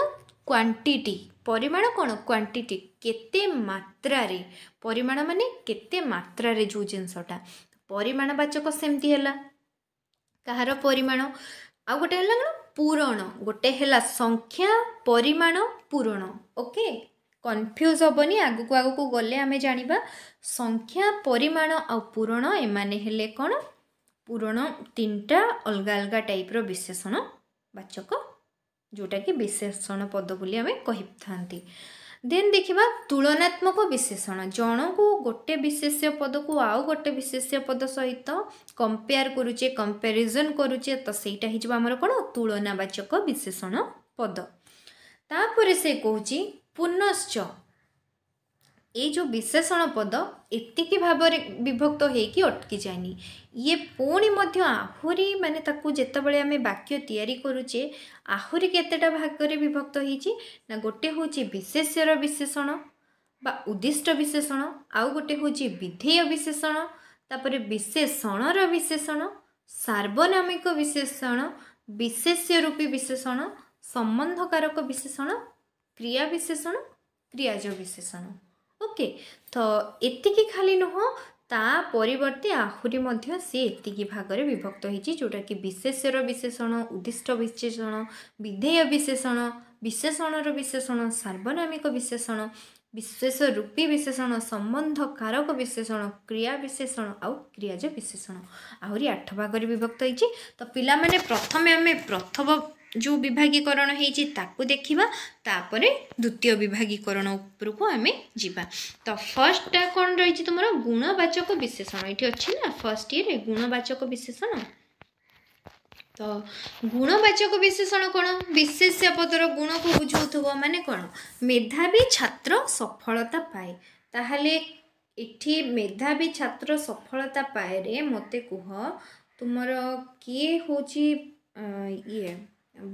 କ୍ୱାଣ୍ଟିଟି ପରିମାଣ କ'ଣ କ୍ୱାଣ୍ଟିଟି କେତେ ମାତ୍ରାରେ ପରିମାଣ ମାନେ କେତେ ମାତ୍ରାରେ ଯେଉଁ ଜିନିଷଟା ପରିମାଣ ବାଚକ ସେମିତି ହେଲା କାହାର ପରିମାଣ ଆଉ ଗୋଟେ ହେଲା କ'ଣ ପୂରଣ ଗୋଟେ ହେଲା ସଂଖ୍ୟା ପରିମାଣ ପୂରଣ ଓକେ କନଫ୍ୟୁଜ୍ ହେବନି ଆଗକୁ ଆଗକୁ ଗଲେ ଆମେ ଜାଣିବା ସଂଖ୍ୟା ପରିମାଣ ଆଉ ପୂରଣ ଏମାନେ ହେଲେ କ'ଣ ପୂରଣ ତିନିଟା ଅଲଗା ଅଲଗା ଟାଇପ୍ର ବିଶେଷଣ ବାଚକ ଯେଉଁଟାକି ବିଶେଷଣ ପଦ ବୋଲି ଆମେ କହିଥାନ୍ତି ଦେନ୍ ଦେଖିବା ତୁଳନାତ୍ମକ ବିଶେଷଣ ଜଣଙ୍କୁ ଗୋଟେ ବିଶେଷ୍ୟ ପଦକୁ ଆଉ ଗୋଟେ ବିଶେଷ୍ୟ ପଦ ସହିତ କମ୍ପେୟାର୍ କରୁଛେ କମ୍ପାରିଜନ୍ କରୁଛେ ତ ସେଇଟା ହେଇଯିବ ଆମର କ'ଣ ତୁଳନାବାଚକ ବିଶେଷଣ ପଦ ତାପରେ ସେ କହୁଛି ପୁନଶ୍ଚ ଏଇ ଯେଉଁ ବିଶେଷଣ ପଦ ଏତିକି ଭାବରେ ବିଭକ୍ତ ହେଇକି ଅଟକି ଯାଏନି ଇଏ ପୁଣି ମଧ୍ୟ ଆହୁରି ମାନେ ତାକୁ ଯେତେବେଳେ ଆମେ ବାକ୍ୟ ତିଆରି କରୁଛେ ଆହୁରି କେତେଟା ଭାଗରେ ବିଭକ୍ତ ହେଇଛି ନା ଗୋଟେ ହେଉଛି ବିଶେଷ୍ୟର ବିଶେଷଣ ବା ଉଦ୍ଦିଷ୍ଟ ବିଶେଷଣ ଆଉ ଗୋଟେ ହେଉଛି ବିଧେୟ ବିଶେଷଣ ତାପରେ ବିଶେଷଣର ବିଶେଷଣ ସାର୍ବନାମିକ ବିଶେଷଣ ବିଶେଷ୍ୟ ରୂପୀ ବିଶେଷଣ ସମ୍ବନ୍ଧକାରକ ବିଶେଷଣ କ୍ରିୟା ବିଶେଷଣ କ୍ରିୟାଜ ବିଶେଷଣ ଓକେ ତ ଏତିକି ଖାଲି ନୁହଁ ତା ପରିବର୍ତ୍ତେ ଆହୁରି ମଧ୍ୟ ସେ ଏତିକି ଭାଗରେ ବିଭକ୍ତ ହେଇଛି ଯେଉଁଟାକି ବିଶେଷର ବିଶେଷଣ ଉଦ୍ଦିଷ୍ଟ ବିଶେଷଣ ବିଧେୟ ବିଶେଷଣ ବିଶେଷଣର ବିଶେଷଣ ସାର୍ବନାମିକ ବିଶେଷଣ ବିଶେଷ ରୂପୀ ବିଶେଷଣ ସମ୍ବନ୍ଧ କାରକ ବିଶେଷଣ କ୍ରିୟା ବିଶେଷଣ ଆଉ କ୍ରିୟାଜ ବିଶେଷଣ ଆହୁରି ଆଠ ଭାଗରେ ବିଭକ୍ତ ହେଇଛି ତ ପିଲାମାନେ ପ୍ରଥମେ ଆମେ ପ୍ରଥମ ଯେଉଁ ବିଭାଗୀକରଣ ହେଇଛି ତାକୁ ଦେଖିବା ତାପରେ ଦ୍ୱିତୀୟ ବିଭାଗୀକରଣ ଉପରକୁ ଆମେ ଯିବା ତ ଫର୍ଷ୍ଟଟା କ'ଣ ରହିଛି ତୁମର ଗୁଣବାଚକ ବିଶେଷଣ ଏଠି ଅଛି ନା ଫର୍ଷ୍ଟ ଇଏରେ ଗୁଣବାଚକ ବିଶେଷଣ ତ ଗୁଣବାଚକ ବିଶେଷଣ କ'ଣ ବିଶେଷ୍ୟ ପଦର ଗୁଣକୁ ବୁଝାଉଥିବ ମାନେ କ'ଣ ମେଧାବୀ ଛାତ୍ର ସଫଳତା ପାଏ ତାହେଲେ ଏଠି ମେଧାବୀ ଛାତ୍ର ସଫଳତା ପାଏରେ ମୋତେ କୁହ ତୁମର କିଏ ହେଉଛି ଇଏ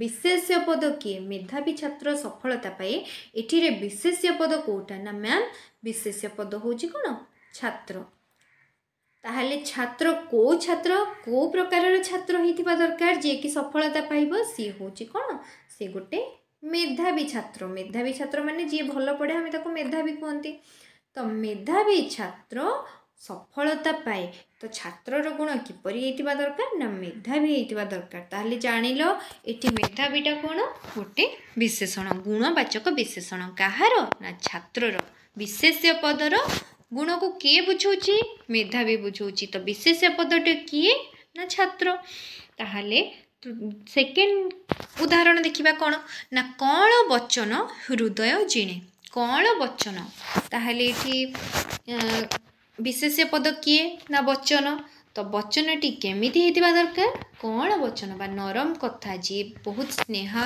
ବିଶେଷ୍ୟ ପଦ କିଏ ମେଧାବୀ ଛାତ୍ର ସଫଳତା ପାଏ ଏଠିରେ ବିଶେଷ୍ୟ ପଦ କେଉଁଟା ନା ମ୍ୟାମ୍ ବିଶେଷ୍ୟ ପଦ ହେଉଛି କ'ଣ ଛାତ୍ର ତାହେଲେ ଛାତ୍ର କେଉଁ ଛାତ୍ର କେଉଁ ପ୍ରକାରର ଛାତ୍ର ହେଇଥିବା ଦରକାର ଯିଏକି ସଫଳତା ପାଇବ ସିଏ ହେଉଛି କ'ଣ ସେ ଗୋଟେ ମେଧାବୀ ଛାତ୍ର ମେଧାବୀ ଛାତ୍ର ମାନେ ଯିଏ ଭଲ ପଢ଼େ ଆମେ ତାକୁ ମେଧାବୀ କୁହନ୍ତି ତ ମେଧାବୀ ଛାତ୍ର ସଫଳତା ପାଏ তো ছাত্রর গুণ কিপরি হয়েছে দরকার না মেধাবী হয়েছে দরকার তাহলে জাঁল এটি মেধাবীটা কোণ গোটে বিশেষণ গুণবাচক বিশেষণ কাহার না ছাত্রর বিশেষ্য পদর গুণকু কিয়ে বুঝাউছি মেধাবী বুঝাউছি তো বিশেষ্য পদটি কিয়ে না ছাত্র তাহলে সেকেন্ড উদাহরণ দেখিবা কোণ না কণ বচন হৃদয় জিণে কণ বচন তাহলে এটি ବିଶେଷ ପଦ କିଏ ନା ବଚନ ତ ବଚନଟି କେମିତି ହେଇଥିବା ଦରକାର କ'ଣ ବଚନ ବା ନରମ କଥା ଯିଏ ବହୁତ ସ୍ନେହା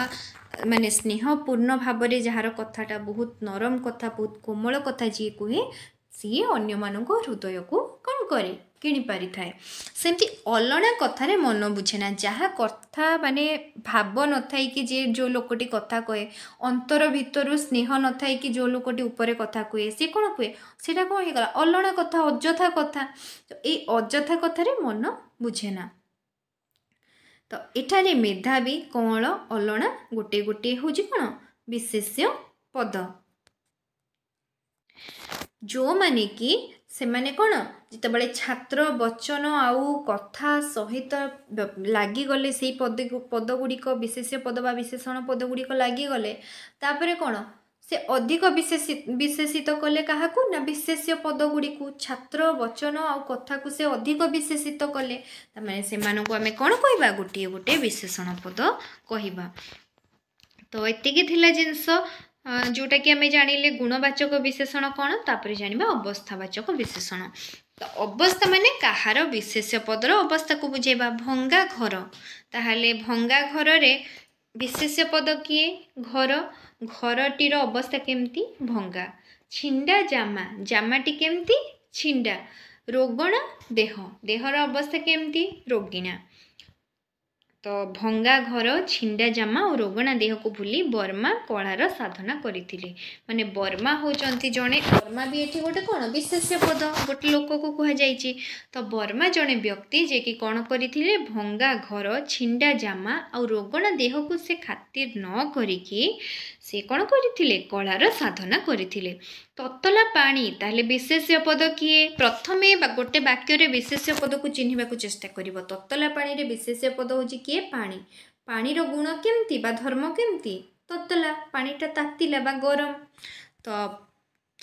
ମାନେ ସ୍ନେହପୂର୍ଣ୍ଣ ଭାବରେ ଯାହାର କଥାଟା ବହୁତ ନରମ କଥା ବହୁତ କୋମଳ କଥା ଯିଏ କୁହେ ସିଏ ଅନ୍ୟମାନଙ୍କ ହୃଦୟକୁ କ'ଣ କରେ କିଣିପାରିଥାଏ ସେମିତି ଅଲଣା କଥାରେ ମନ ବୁଝେ ନା ଯାହା କଥା ମାନେ ଭାବ ନଥାଇକି ଯେ ଯେଉଁ ଲୋକଟି କଥା କହେ ଅନ୍ତର ଭିତରୁ ସ୍ନେହ ନଥାଇକି ଯେଉଁ ଲୋକଟି ଉପରେ କଥା କୁହେ ସେ କ'ଣ କୁହେ ସେଇଟା କ'ଣ ହେଇଗଲା ଅଲଣା କଥା ଅଯଥା କଥା ତ ଏଇ ଅଯଥା କଥାରେ ମନ ବୁଝେ ନା ତ ଏଠାରେ ମେଧାବୀ କଅଁଳ ଅଲଣା ଗୋଟିଏ ଗୋଟିଏ ହେଉଛି କ'ଣ ବିଶେଷ୍ୟ ପଦ ଯେଉଁମାନେ କି ସେମାନେ କ'ଣ ଯେତେବେଳେ ଛାତ୍ର ବଚନ ଆଉ କଥା ସହିତ ଲାଗିଗଲେ ସେଇ ପଦ ପଦ ଗୁଡ଼ିକ ବିଶେଷ ପଦ ବା ବିଶେଷଣ ପଦ ଗୁଡ଼ିକ ଲାଗିଗଲେ ତାପରେ କ'ଣ ସେ ଅଧିକ ବିଶେଷ ବିଶେଷିତ କଲେ କାହାକୁ ନା ବିଶେଷ ପଦ ଗୁଡ଼ିକୁ ଛାତ୍ର ବଚନ ଆଉ କଥାକୁ ସେ ଅଧିକ ବିଶେଷିତ କଲେ ତାମାନେ ସେମାନଙ୍କୁ ଆମେ କ'ଣ କହିବା ଗୋଟିଏ ଗୋଟିଏ ବିଶେଷଣ ପଦ କହିବା ତ ଏତିକି ଥିଲା ଜିନିଷ ଯେଉଁଟାକି ଆମେ ଜାଣିଲେ ଗୁଣବାଚକ ବିଶେଷଣ କ'ଣ ତାପରେ ଜାଣିବା ଅବସ୍ଥାବାଚକ ବିଶେଷଣ ତ ଅବସ୍ଥା ମାନେ କାହାର ବିଶେଷ ପଦର ଅବସ୍ଥାକୁ ବୁଝାଇବା ଭଙ୍ଗା ଘର ତାହେଲେ ଭଙ୍ଗା ଘରରେ ବିଶେଷ ପଦ କିଏ ଘର ଘରଟିର ଅବସ୍ଥା କେମିତି ଭଙ୍ଗା ଛିଣ୍ଡା ଜାମା ଜାମାଟି କେମିତି ଛିଣ୍ଡା ରୋଗଣା ଦେହ ଦେହର ଅବସ୍ଥା କେମିତି ରୋଗିଣା ତ ଭଙ୍ଗା ଘର ଛିଣ୍ଡା ଜାମା ଓ ରୋଗଣା ଦେହକୁ ଭୁଲି ବର୍ମା କଳାର ସାଧନା କରିଥିଲେ ମାନେ ବର୍ମା ହେଉଛନ୍ତି ଜଣେ ବର୍ମା ବି ଏଠି ଗୋଟେ କ'ଣ ବିଶେଷ୍ୟ ପଦ ଗୋଟେ ଲୋକକୁ କୁହାଯାଇଛି ତ ବର୍ମା ଜଣେ ବ୍ୟକ୍ତି ଯିଏକି କ'ଣ କରିଥିଲେ ଭଙ୍ଗା ଘର ଛିଣ୍ଡା ଜାମା ଆଉ ରୋଗଣା ଦେହକୁ ସେ ଖାତିର ନ କରିକି ସେ କ'ଣ କରିଥିଲେ କଳାର ସାଧନା କରିଥିଲେ ତତଲା ପାଣି ତାହେଲେ ବିଶେଷ୍ୟ ପଦ କିଏ ପ୍ରଥମେ ବା ଗୋଟେ ବାକ୍ୟରେ ବିଶେଷ୍ୟ ପଦକୁ ଚିହ୍ନିବାକୁ ଚେଷ୍ଟା କରିବ ତତଲା ପାଣିରେ ବିଶେଷ୍ୟ ପଦ ହେଉଛି କିଏ ପାଣି ପାଣିର ଗୁଣ କେମିତି ବା ଧର୍ମ କେମିତି ତତଲା ପାଣିଟା ତାତିଲା ବା ଗରମ ତ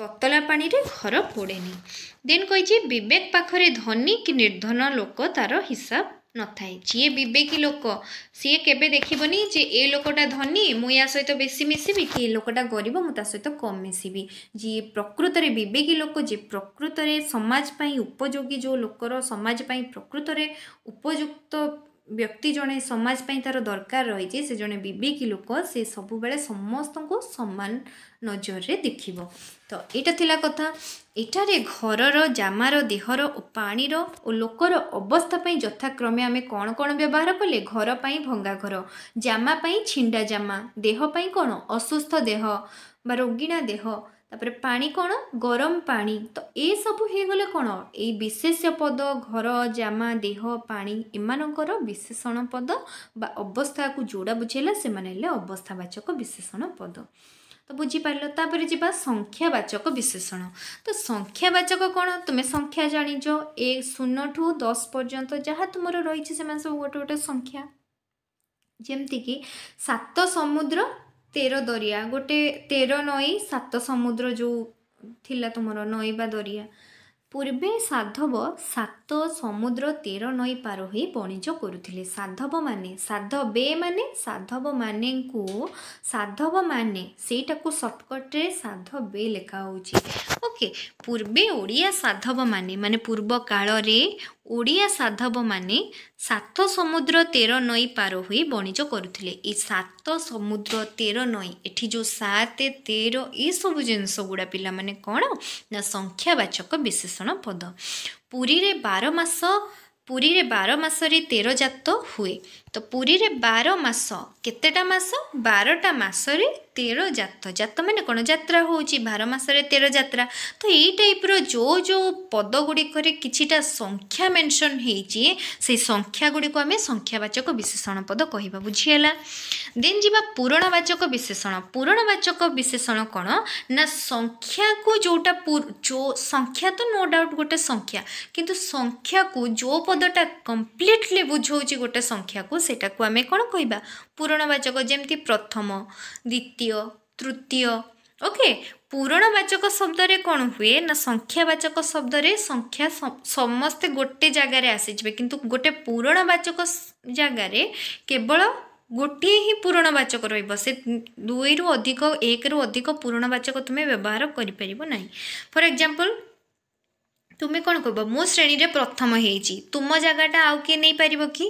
ତତଲା ପାଣିରେ ଘର ପୋଡ଼େନି ଦେନ୍ କହିଛି ବିବେକ ପାଖରେ ଧନୀ କି ନିର୍ଦ୍ଧନ ଲୋକ ତାର ହିସାବ ନଥାଏ ଯିଏ ବିବେକୀ ଲୋକ ସିଏ କେବେ ଦେଖିବନି ଯେ ଏ ଲୋକଟା ଧନୀ ମୁଁ ୟା ସହିତ ବେଶୀ ମିଶିବି କି ଏ ଲୋକଟା ଗରିବ ମୁଁ ତା ସହିତ କମ୍ ମିଶିବି ଯିଏ ପ୍ରକୃତରେ ବିବେକୀ ଲୋକ ଯିଏ ପ୍ରକୃତରେ ସମାଜ ପାଇଁ ଉପଯୋଗୀ ଯେଉଁ ଲୋକର ସମାଜ ପାଇଁ ପ୍ରକୃତରେ ଉପଯୁକ୍ତ ବ୍ୟକ୍ତି ଜଣେ ସମାଜ ପାଇଁ ତା'ର ଦରକାର ରହିଛି ସେ ଜଣେ ବିବେକୀ ଲୋକ ସେ ସବୁବେଳେ ସମସ୍ତଙ୍କୁ ସମାନ ନଜରରେ ଦେଖିବ ତ ଏଇଟା ଥିଲା କଥା ଏଠାରେ ଘରର ଜାମାର ଦେହର ଓ ପାଣିର ଓ ଲୋକର ଅବସ୍ଥା ପାଇଁ ଯଥାକ୍ରମେ ଆମେ କ'ଣ କ'ଣ ବ୍ୟବହାର କଲେ ଘର ପାଇଁ ଭଙ୍ଗା ଘର ଜାମା ପାଇଁ ଛିଣ୍ଡା ଜାମା ଦେହ ପାଇଁ କ'ଣ ଅସୁସ୍ଥ ଦେହ ବା ରୋଗିଣା ଦେହ ତାପରେ ପାଣି କ'ଣ ଗରମ ପାଣି ତ ଏସବୁ ହେଇଗଲେ କ'ଣ ଏଇ ବିଶେଷ ପଦ ଘର ଜାମା ଦେହ ପାଣି ଏମାନଙ୍କର ବିଶେଷଣ ପଦ ବା ଅବସ୍ଥାକୁ ଯୋଡ଼ା ବୁଝେଇଲା ସେମାନେ ହେଲେ ଅବସ୍ଥାବାଚକ ବିଶେଷଣ ପଦ ତ ବୁଝିପାରିଲ ତାପରେ ଯିବା ସଂଖ୍ୟାବାଚକ ବିଶେଷଣ ତ ସଂଖ୍ୟାବାଚକ କ'ଣ ତୁମେ ସଂଖ୍ୟା ଜାଣିଛ ଏ ଶୂନଠୁ ଦଶ ପର୍ଯ୍ୟନ୍ତ ଯାହା ତୁମର ରହିଛି ସେମାନେ ସବୁ ଗୋଟେ ଗୋଟେ ସଂଖ୍ୟା ଯେମିତିକି ସାତ ସମୁଦ୍ର ତେର ଦରିଆ ଗୋଟେ ତେର ନଈ ସାତ ସମୁଦ୍ର ଯେଉଁ ଥିଲା ତୁମର ନଈ ବା ଦରିଆ ପୂର୍ବେ ସାଧବ ସାତ ସମୁଦ୍ର ତେର ନଈ ପାର ହୋଇ ବଣିଜ କରୁଥିଲେ ସାଧବମାନେ ସାଧବେ ମାନେ ସାଧବମାନେଙ୍କୁ ସାଧବମାନେ ସେଇଟାକୁ ସର୍ଟକଟ୍ରେ ସାଧବେ ଲେଖା ହେଉଛି ଓକେ ପୂର୍ବେ ଓଡ଼ିଆ ସାଧବମାନେ ମାନେ ପୂର୍ବ କାଳରେ ଓଡ଼ିଆ ସାଧବମାନେ ସାତ ସମୁଦ୍ର ତେର ନଈ ପାର ହୋଇ ବଣିଜ କରୁଥିଲେ ଏଇ ସାତ ସମୁଦ୍ର ତେର ନଈ ଏଠି ଯେଉଁ ସାତ ତେର ଏସବୁ ଜିନିଷ ଗୁଡ଼ା ପିଲାମାନେ କ'ଣ ନା ସଂଖ୍ୟାବାଚକ ବିଶେଷଣ ପଦ ପୁରୀରେ ବାର ମାସ ପୁରୀରେ ବାର ମାସରେ ତେର ଜାତ ହୁଏ তো পুরীরে বার মাস কেতেটা মাস বারোটা মাসরে তের জাত জাত মানে কোণ যাত্রা হচ্ছে বার মাসরে তের যাত্রা তো এই টাইপর যে যে পদগুড়িকরে কিছুটা সংখ্যা মেনশন হয়েছি সেই সংখ্যাগুড়ি আমি সংখ্যাবাচক বিশেষণ পদ কহবা বুঝিগলা দেন যা পুরণবাচক বিশেষণ পুরণবাচক বিশেষণ কোণ না সংখ্যাকু যেটা সংখ্যা তো নো ডাউট গোটে সংখ্যা কিন্তু সংখ্যাকু যে পদটা কমপ্লিটলি বুঝাଉଛି গোটে সংখ্যাকু ସେଇଟାକୁ ଆମେ କ'ଣ କହିବା ପୁରୁଣାବାଚକ ଯେମିତି ପ୍ରଥମ ଦ୍ୱିତୀୟ ତୃତୀୟ ଓକେ ପୁରୁଣାବାଚକ ଶବ୍ଦରେ କ'ଣ ହୁଏ ନା ସଂଖ୍ୟାବାଚକ ଶବ୍ଦରେ ସଂଖ୍ୟା ସମସ୍ତେ ଗୋଟେ ଜାଗାରେ ଆସିଯିବେ କିନ୍ତୁ ଗୋଟେ ପୁରୁଣାବାଚକ ଜାଗାରେ କେବଳ ଗୋଟିଏ ହିଁ ପୁରୁଣାବାଚକ ରହିବ ସେ ଦୁଇରୁ ଅଧିକ ଏକରୁ ଅଧିକ ପୁରୁଣାବାଚକ ତୁମେ ବ୍ୟବହାର କରିପାରିବ ନାହିଁ ଫର ଏକ୍ଜାମ୍ପଲ୍ ତୁମେ କ'ଣ କହିବ ମୋ ଶ୍ରେଣୀରେ ପ୍ରଥମ ହେଇଛି ତୁମ ଜାଗାଟା ଆଉ କିଏ ନେଇପାରିବ କି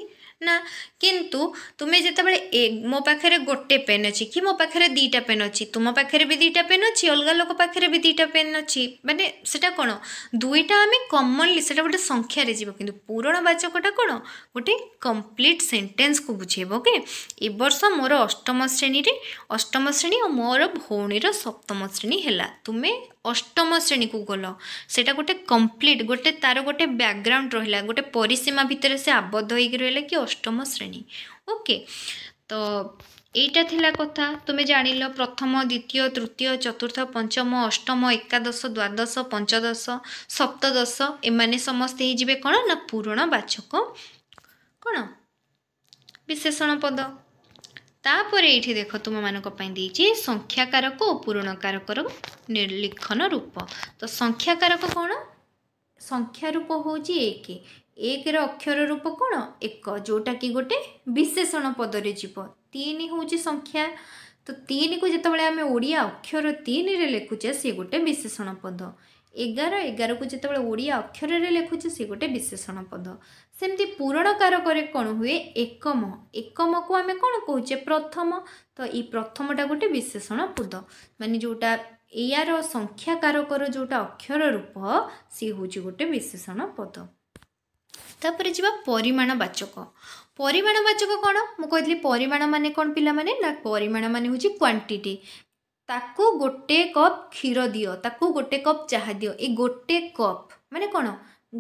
ନା କିନ୍ତୁ ତୁମେ ଯେତେବେଳେ ଏ ମୋ ପାଖରେ ଗୋଟେ ପେନ୍ ଅଛି କି ମୋ ପାଖରେ ଦୁଇଟା ପେନ୍ ଅଛି ତୁମ ପାଖରେ ବି ଦୁଇଟା ପେନ୍ ଅଛି ଅଲଗା ଲୋକ ପାଖରେ ବି ଦୁଇଟା ପେନ୍ ଅଛି ମାନେ ସେଟା କ'ଣ ଦୁଇଟା ଆମେ କମନଲି ସେଟା ଗୋଟେ ସଂଖ୍ୟାରେ ଯିବ କିନ୍ତୁ ପୁରଣ ବାଚକଟା କ'ଣ ଗୋଟେ କମ୍ପ୍ଲିଟ୍ ସେଣ୍ଟେନ୍ସକୁ ବୁଝେଇବ ଓକେ ଏ ବର୍ଷ ମୋର ଅଷ୍ଟମ ଶ୍ରେଣୀରେ ଅଷ୍ଟମ ଶ୍ରେଣୀ ଆଉ ମୋର ଭଉଣୀର ସପ୍ତମ ଶ୍ରେଣୀ ହେଲା ତୁମେ ଅଷ୍ଟମ ଶ୍ରେଣୀକୁ ଗଲ ସେଇଟା ଗୋଟେ କମ୍ପ୍ଲିଟ୍ ଗୋଟେ ତା'ର ଗୋଟେ ବ୍ୟାକଗ୍ରାଉଣ୍ଡ ରହିଲା ଗୋଟେ ପରିସୀମା ଭିତରେ ସେ ଆବଦ୍ଧ ହେଇକି ରହିଲା କି ଅଷ୍ଟମ ଶ୍ରେଣୀ ହୁଏନି ଓକେ ତ ଏଇଟା ଥିଲା କଥା ତୁମେ ଜାଣିଲ ପ୍ରଥମ ଦ୍ୱିତୀୟ ତୃତୀୟ ଚତୁର୍ଥ ପଞ୍ଚମ ଅଷ୍ଟମ ଏକାଦଶ ଦ୍ୱାଦଶ ପଞ୍ଚଦଶ ସପ୍ତଦଶ ଏମାନେ ସମସ୍ତେ ହେଇଯିବେ କ'ଣ ନା ପୁରୁଣା ବାଚକ କ'ଣ ବିଶେଷଣ ପଦ ତାପରେ ଏଇଠି ଦେଖ ତୁମମାନଙ୍କ ପାଇଁ ଦେଇଛି ସଂଖ୍ୟାକାରକ ଓ ପୂରଣକାରକର ଲିଖନ ରୂପ ତ ସଂଖ୍ୟାକାରକ କ'ଣ ସଂଖ୍ୟା ରୂପ ହେଉଛି ଏକ ଏକର ଅକ୍ଷର ରୂପ କ'ଣ ଏକ ଯେଉଁଟାକି ଗୋଟେ ବିଶେଷଣ ପଦରେ ଯିବ ତିନି ହେଉଛି ସଂଖ୍ୟା ତ ତିନିକୁ ଯେତେବେଳେ ଆମେ ଓଡ଼ିଆ ଅକ୍ଷର ତିନିରେ ଲେଖୁଛେ ସେ ଗୋଟେ ବିଶେଷଣ ପଦ ଏଗାର ଏଗାରକୁ ଯେତେବେଳେ ଓଡ଼ିଆ ଅକ୍ଷରରେ ଲେଖୁଛେ ସେ ଗୋଟେ ବିଶେଷଣ ପଦ ସେମିତି ପୂରଣ କାରକରେ କ'ଣ ହୁଏ ଏକମ ଏକମକୁ ଆମେ କ'ଣ କହୁଛେ ପ୍ରଥମ ତ ଏଇ ପ୍ରଥମଟା ଗୋଟେ ବିଶେଷଣ ପଦ ମାନେ ଯେଉଁଟା ଏହାର ସଂଖ୍ୟା କାରକର ଯେଉଁଟା ଅକ୍ଷର ରୂପ ସିଏ ହେଉଛି ଗୋଟେ ବିଶେଷଣ ପଦ ତାପରେ ଯିବା ପରିମାଣବାଚକ ପରିମାଣବାଚକ କ'ଣ ମୁଁ କହିଥିଲି ପରିମାଣ ମାନେ କ'ଣ ପିଲାମାନେ ନା ପରିମାଣ ମାନେ ହେଉଛି କ୍ୱାଣ୍ଟିଟି ତାକୁ ଗୋଟେ କପ୍ କ୍ଷୀର ଦିଅ ତାକୁ ଗୋଟେ କପ୍ ଚାହା ଦିଅ ଏ ଗୋଟେ କପ୍ ମାନେ କ'ଣ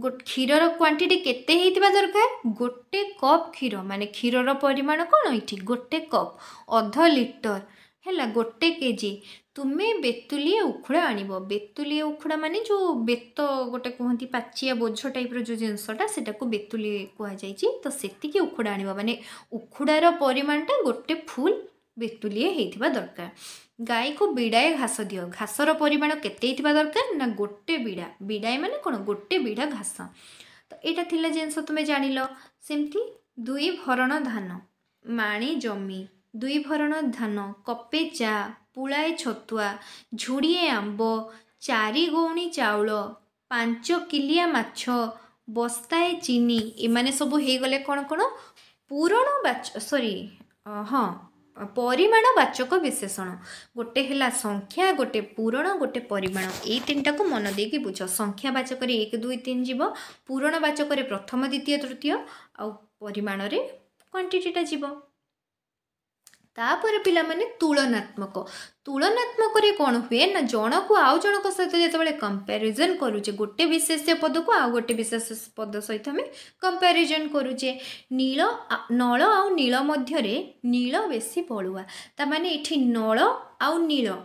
କ୍ଷୀରର କ୍ୱାଣ୍ଟିଟି କେତେ ହେଇଥିବା ଦରକାର ଗୋଟେ କପ୍ କ୍ଷୀର ମାନେ କ୍ଷୀରର ପରିମାଣ କ'ଣ ଏଇଠି ଗୋଟେ କପ୍ ଅଧ ଲିଟର ହେଲା ଗୋଟେ କେଜି ତୁମେ ବେତୁଲିଏ ଉଖୁଡ଼ା ଆଣିବ ବେତୁଲିଏ ଉଖୁଡ଼ା ମାନେ ଯେଉଁ ବେତ ଗୋଟେ କୁହନ୍ତି ପାଚିଆ ବୋଝ ଟାଇପ୍ର ଯେଉଁ ଜିନିଷଟା ସେଟାକୁ ବେତୁଲି କୁହାଯାଇଛି ତ ସେତିକି ଉଖୁଡ଼ା ଆଣିବ ମାନେ ଉଖୁଡ଼ାର ପରିମାଣଟା ଗୋଟେ ଫୁଲ୍ ବେତୁଲିଏ ହେଇଥିବା ଦରକାର ଗାଈକୁ ବିଡ଼ାଏ ଘାସ ଦିଅ ଘାସର ପରିମାଣ କେତେ ହେଇଥିବା ଦରକାର ନା ଗୋଟେ ବିଡ଼ା ବିଡ଼ାଏ ମାନେ କ'ଣ ଗୋଟେ ବିଡ଼ା ଘାସ ତ ଏଇଟା ଥିଲା ଜିନିଷ ତୁମେ ଜାଣିଲ ସେମିତି ଦୁଇ ଭରଣ ଧାନ ମାଣି ଜମି ଦୁଇ ଭରଣ ଧାନ କପେ ଚା ପୁଳାଏ ଛତୁଆ ଝୁଡ଼ିଏ ଆମ୍ବ ଚାରି ଗଉଣୀ ଚାଉଳ ପାଞ୍ଚ କିଲିଆ ମାଛ ବସ୍ତାଏ ଚିନି ଏମାନେ ସବୁ ହେଇଗଲେ କ'ଣ କ'ଣ ପୂରଣ ବାଚ ସରି ହଁ ପରିମାଣ ବାଚକ ବିଶେଷଣ ଗୋଟେ ହେଲା ସଂଖ୍ୟା ଗୋଟେ ପୂରଣ ଗୋଟେ ପରିମାଣ ଏଇ ତିନିଟାକୁ ମନ ଦେଇକି ବୁଝ ସଂଖ୍ୟା ବାଚକରେ ଏକ ଦୁଇ ତିନି ଯିବ ପୂରଣ ବାଚକରେ ପ୍ରଥମ ଦ୍ୱିତୀୟ ତୃତୀୟ ଆଉ ପରିମାଣରେ କ୍ୱାଣ୍ଟିଟିଟା ଯିବ ତାପରେ ପିଲାମାନେ ତୁଳନାତ୍ମକ ତୁଳନାତ୍ମକରେ କ'ଣ ହୁଏ ନା ଜଣକୁ ଆଉ ଜଣଙ୍କ ସହିତ ଯେତେବେଳେ କମ୍ପାରିଜନ୍ କରୁଛେ ଗୋଟେ ବିଶେଷ ପଦକୁ ଆଉ ଗୋଟେ ବିଶେଷ ପଦ ସହିତ ଆମେ କମ୍ପାରିଜନ୍ କରୁଛେ ନୀଳ ନଳ ଆଉ ନୀଳ ମଧ୍ୟରେ ନୀଳ ବେଶୀ ବଳୁଆ ତା'ମାନେ ଏଠି ନଳ ଆଉ ନୀଳ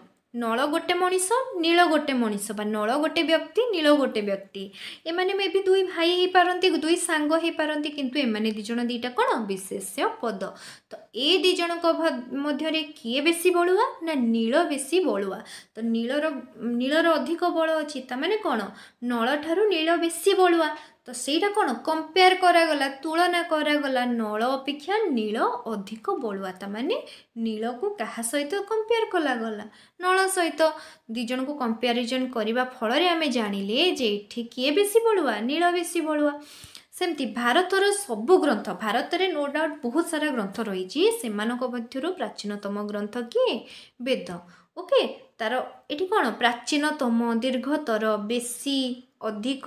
ନଳ ଗୋଟେ ମଣିଷ ନୀଳ ଗୋଟେ ମଣିଷ ବା ନଳ ଗୋଟେ ବ୍ୟକ୍ତି ନୀଳ ଗୋଟେ ବ୍ୟକ୍ତି ଏମାନେ ମେ ବି ଦୁଇ ଭାଇ ହେଇପାରନ୍ତି ଦୁଇ ସାଙ୍ଗ ହେଇପାରନ୍ତି କିନ୍ତୁ ଏମାନେ ଦୁଇ ଜଣ ଦୁଇଟା କ'ଣ ବିଶେଷ ପଦ ତ ଏ ଦୁଇ ଜଣଙ୍କ ମଧ୍ୟରେ କିଏ ବେଶୀ ବଳୁଆ ନା ନୀଳ ବେଶୀ ବଳୁଆ ତ ନୀଳର ନୀଳର ଅଧିକ ବଳ ଅଛି ତାମାନେ କ'ଣ ନଳଠାରୁ ନୀଳ ବେଶୀ ବଳୁଆ ତ ସେଇଟା କ'ଣ କମ୍ପେୟାର କରାଗଲା ତୁଳନା କରାଗଲା ନଳ ଅପେକ୍ଷା ନୀଳ ଅଧିକ ବଳୁଆ ତା'ମାନେ ନୀଳକୁ କାହା ସହିତ କମ୍ପେୟାର କରାଗଲା ନଳ ସହିତ ଦୁଇ ଜଣଙ୍କୁ କମ୍ପାରିଜନ୍ କରିବା ଫଳରେ ଆମେ ଜାଣିଲେ ଯେ ଏଠି କିଏ ବେଶୀ ବଳୁଆ ନୀଳ ବେଶୀ ବଳୁଆ ସେମିତି ଭାରତର ସବୁ ଗ୍ରନ୍ଥ ଭାରତରେ ନୋ ଡାଉଟ୍ ବହୁତ ସାରା ଗ୍ରନ୍ଥ ରହିଛି ସେମାନଙ୍କ ମଧ୍ୟରୁ ପ୍ରାଚୀନତମ ଗ୍ରନ୍ଥ କିଏ ବେଦ ଓକେ ତା'ର ଏଠି କ'ଣ ପ୍ରାଚୀନତମ ଦୀର୍ଘତର ବେଶୀ ଅଧିକ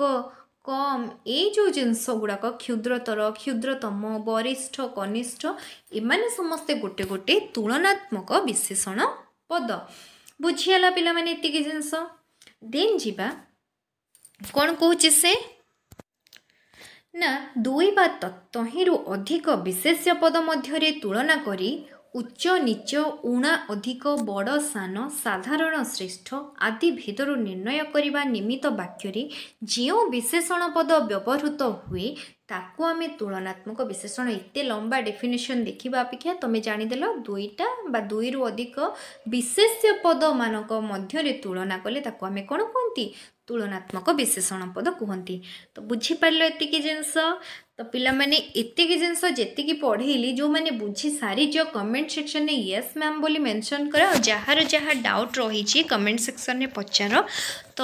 କମ୍ ଏଇ ଯେଉଁ ଜିନିଷ ଗୁଡ଼ାକ କ୍ଷୁଦ୍ରତର କ୍ଷୁଦ୍ରତମ ବରିଷ୍ଠ କନିଷ୍ଠ ଏମାନେ ସମସ୍ତେ ଗୋଟେ ଗୋଟେ ତୁଳନାତ୍ମକ ବିଶେଷଣ ପଦ ବୁଝିହେଲା ପିଲାମାନେ ଏତିକି ଜିନିଷ ଦେନ୍ ଯିବା କ'ଣ କହୁଛି ସେ ନା ଦୁଇ ବା ତତ୍ତ୍ୱ ହିଁରୁ ଅଧିକ ବିଶେଷ୍ୟ ପଦ ମଧ୍ୟରେ ତୁଳନା କରି ଉଚ୍ଚ ନୀଚ ଉଣା ଅଧିକ ବଡ଼ ସାନ ସାଧାରଣ ଶ୍ରେଷ୍ଠ ଆଦି ଭେଦରୁ ନିର୍ଣ୍ଣୟ କରିବା ନିମିତ୍ତ ବାକ୍ୟରେ ଯେଉଁ ବିଶେଷଣ ପଦ ବ୍ୟବହୃତ ହୁଏ ତାକୁ ଆମେ ତୁଳନାତ୍ମକ ବିଶେଷଣ ଏତେ ଲମ୍ବା ଡେଫିନେସନ୍ ଦେଖିବା ଅପେକ୍ଷା ତୁମେ ଜାଣିଦେଲ ଦୁଇଟା ବା ଦୁଇରୁ ଅଧିକ ବିଶେଷ ପଦମାନଙ୍କ ମଧ୍ୟରେ ତୁଳନା କଲେ ତାକୁ ଆମେ କ'ଣ କୁହନ୍ତି ତୁଳନାତ୍ମକ ବିଶେଷଣ ପଦ କୁହନ୍ତି ତ ବୁଝିପାରିଲ ଏତିକି ଜିନିଷ ତ ପିଲାମାନେ ଏତିକି ଜିନିଷ ଯେତିକି ପଢ଼େଇଲି ଯେଉଁମାନେ ବୁଝି ସାରିଛ କମେଣ୍ଟ ସେକ୍ସନରେ ୟେସ୍ ମ୍ୟାମ୍ ବୋଲି ମେନସନ୍ କର ଆଉ ଯାହାର ଯାହା ଡାଉଟ୍ ରହିଛି କମେଣ୍ଟ ସେକ୍ସନରେ ପଚାର ତ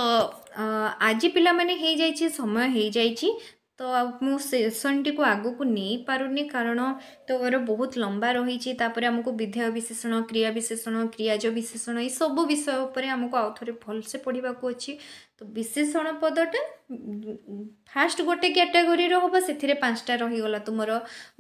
ଆଜି ପିଲାମାନେ ହେଇଯାଇଛି ସମୟ ହେଇଯାଇଛି ତ ମୁଁ ସେସନ୍ଟିକୁ ଆଗକୁ ନେଇପାରୁନି କାରଣ ତୋର ବହୁତ ଲମ୍ବା ରହିଛି ତାପରେ ଆମକୁ ବିଧେୟ ବିଶେଷଣ କ୍ରିୟା ବିଶେଷଣ କ୍ରିୟାଜ ବିଶେଷଣ ଏସବୁ ବିଷୟ ଉପରେ ଆମକୁ ଆଉ ଥରେ ଭଲସେ ପଢ଼ିବାକୁ ଅଛି तो विशेषण पदटे फास्ट गोटे कैटेगोरी हम से पांचटा रहीगला तुम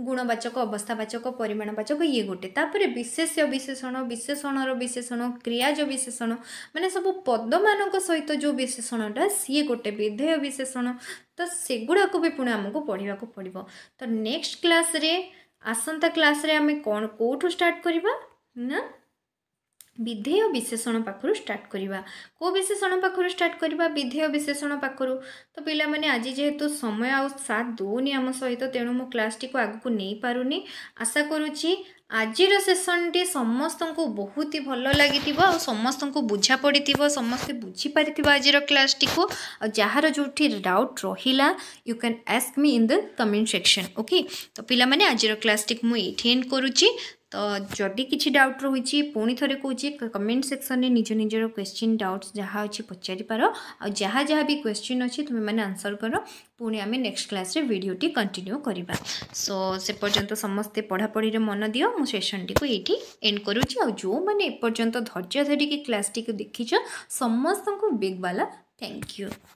गुणवाचक अवस्थावाचक परिमाणवाचक ये गोटे विशेष विशेषण विशेषण विशेषण क्रियाज विशेषण मैंने सब पद मान सहित जो विशेषणटा सीए गोटे विधेय विशेषण तो से गुड़ाक भी पुणे आमको पढ़ाक पड़ो तो नेक्स्ट क्लास आसंता क्लास कौन कौ स्टार्ट करवा ବିଧେୟ ବିଶେଷଣ ପାଖରୁ ଷ୍ଟାର୍ଟ କରିବା କେଉଁ ବିଶେଷଣ ପାଖରୁ ଷ୍ଟାର୍ଟ କରିବା ବିଧେୟ ବିଶେଷଣ ପାଖରୁ ତ ପିଲାମାନେ ଆଜି ଯେହେତୁ ସମୟ ଆଉ ସାଥ ଦେଉନି ଆମ ସହିତ ତେଣୁ ମୁଁ କ୍ଲାସ୍ଟିକୁ ଆଗକୁ ନେଇପାରୁନି ଆଶା କରୁଛି ଆଜିର ସେସନ୍ଟି ସମସ୍ତଙ୍କୁ ବହୁତ ହି ଭଲ ଲାଗିଥିବ ଆଉ ସମସ୍ତଙ୍କୁ ବୁଝା ପଡ଼ିଥିବ ସମସ୍ତେ ବୁଝିପାରିଥିବ ଆଜିର କ୍ଲାସ୍ଟିକୁ ଆଉ ଯାହାର ଯେଉଁଠି ଡାଉଟ୍ ରହିଲା you can ask me in the comment section okay ତ ପିଲାମାନେ ଆଜିର କ୍ଲାସ୍ଟିକୁ ମୁଁ ଏଇଠି ଏଣ୍ଡ କରୁଛି ତ ଯଦି କିଛି ଡାଉଟ୍ ରହୁଛି ପୁଣି ଥରେ କହୁଛି କମେଣ୍ଟ ସେକ୍ସନରେ ନିଜ ନିଜର କ୍ୱେଶ୍ଚିନ୍ ଡାଉଟ୍ସ ଯାହା ଅଛି ପଚାରିପାର ଆଉ ଯାହା ଯାହା ବି କ୍ୱେଶ୍ଚିନ୍ ଅଛି ତୁମେମାନେ ଆନ୍ସର୍ କର ପୁଣି ଆମେ ନେକ୍ସଟ କ୍ଲାସ୍ରେ ଭିଡ଼ିଓଟି କଣ୍ଟିନ୍ୟୁ କରିବା ସୋ ସେ ପର୍ଯ୍ୟନ୍ତ ସମସ୍ତେ ପଢ଼ାପଢ଼ିରେ ମନ ଦିଅ ମୁଁ ସେସନ୍ଟିକୁ ଏଇଠି ଏଣ୍ଡ କରୁଛି ଆଉ ଯେଉଁମାନେ ଏପର୍ଯ୍ୟନ୍ତ ଧୈର୍ଯ୍ୟ ଧରିକି କ୍ଲାସ୍ଟିକୁ ଦେଖିଛ ସମସ୍ତଙ୍କୁ ବିଗ୍ ବାଲା ଥ୍ୟାଙ୍କ ୟୁ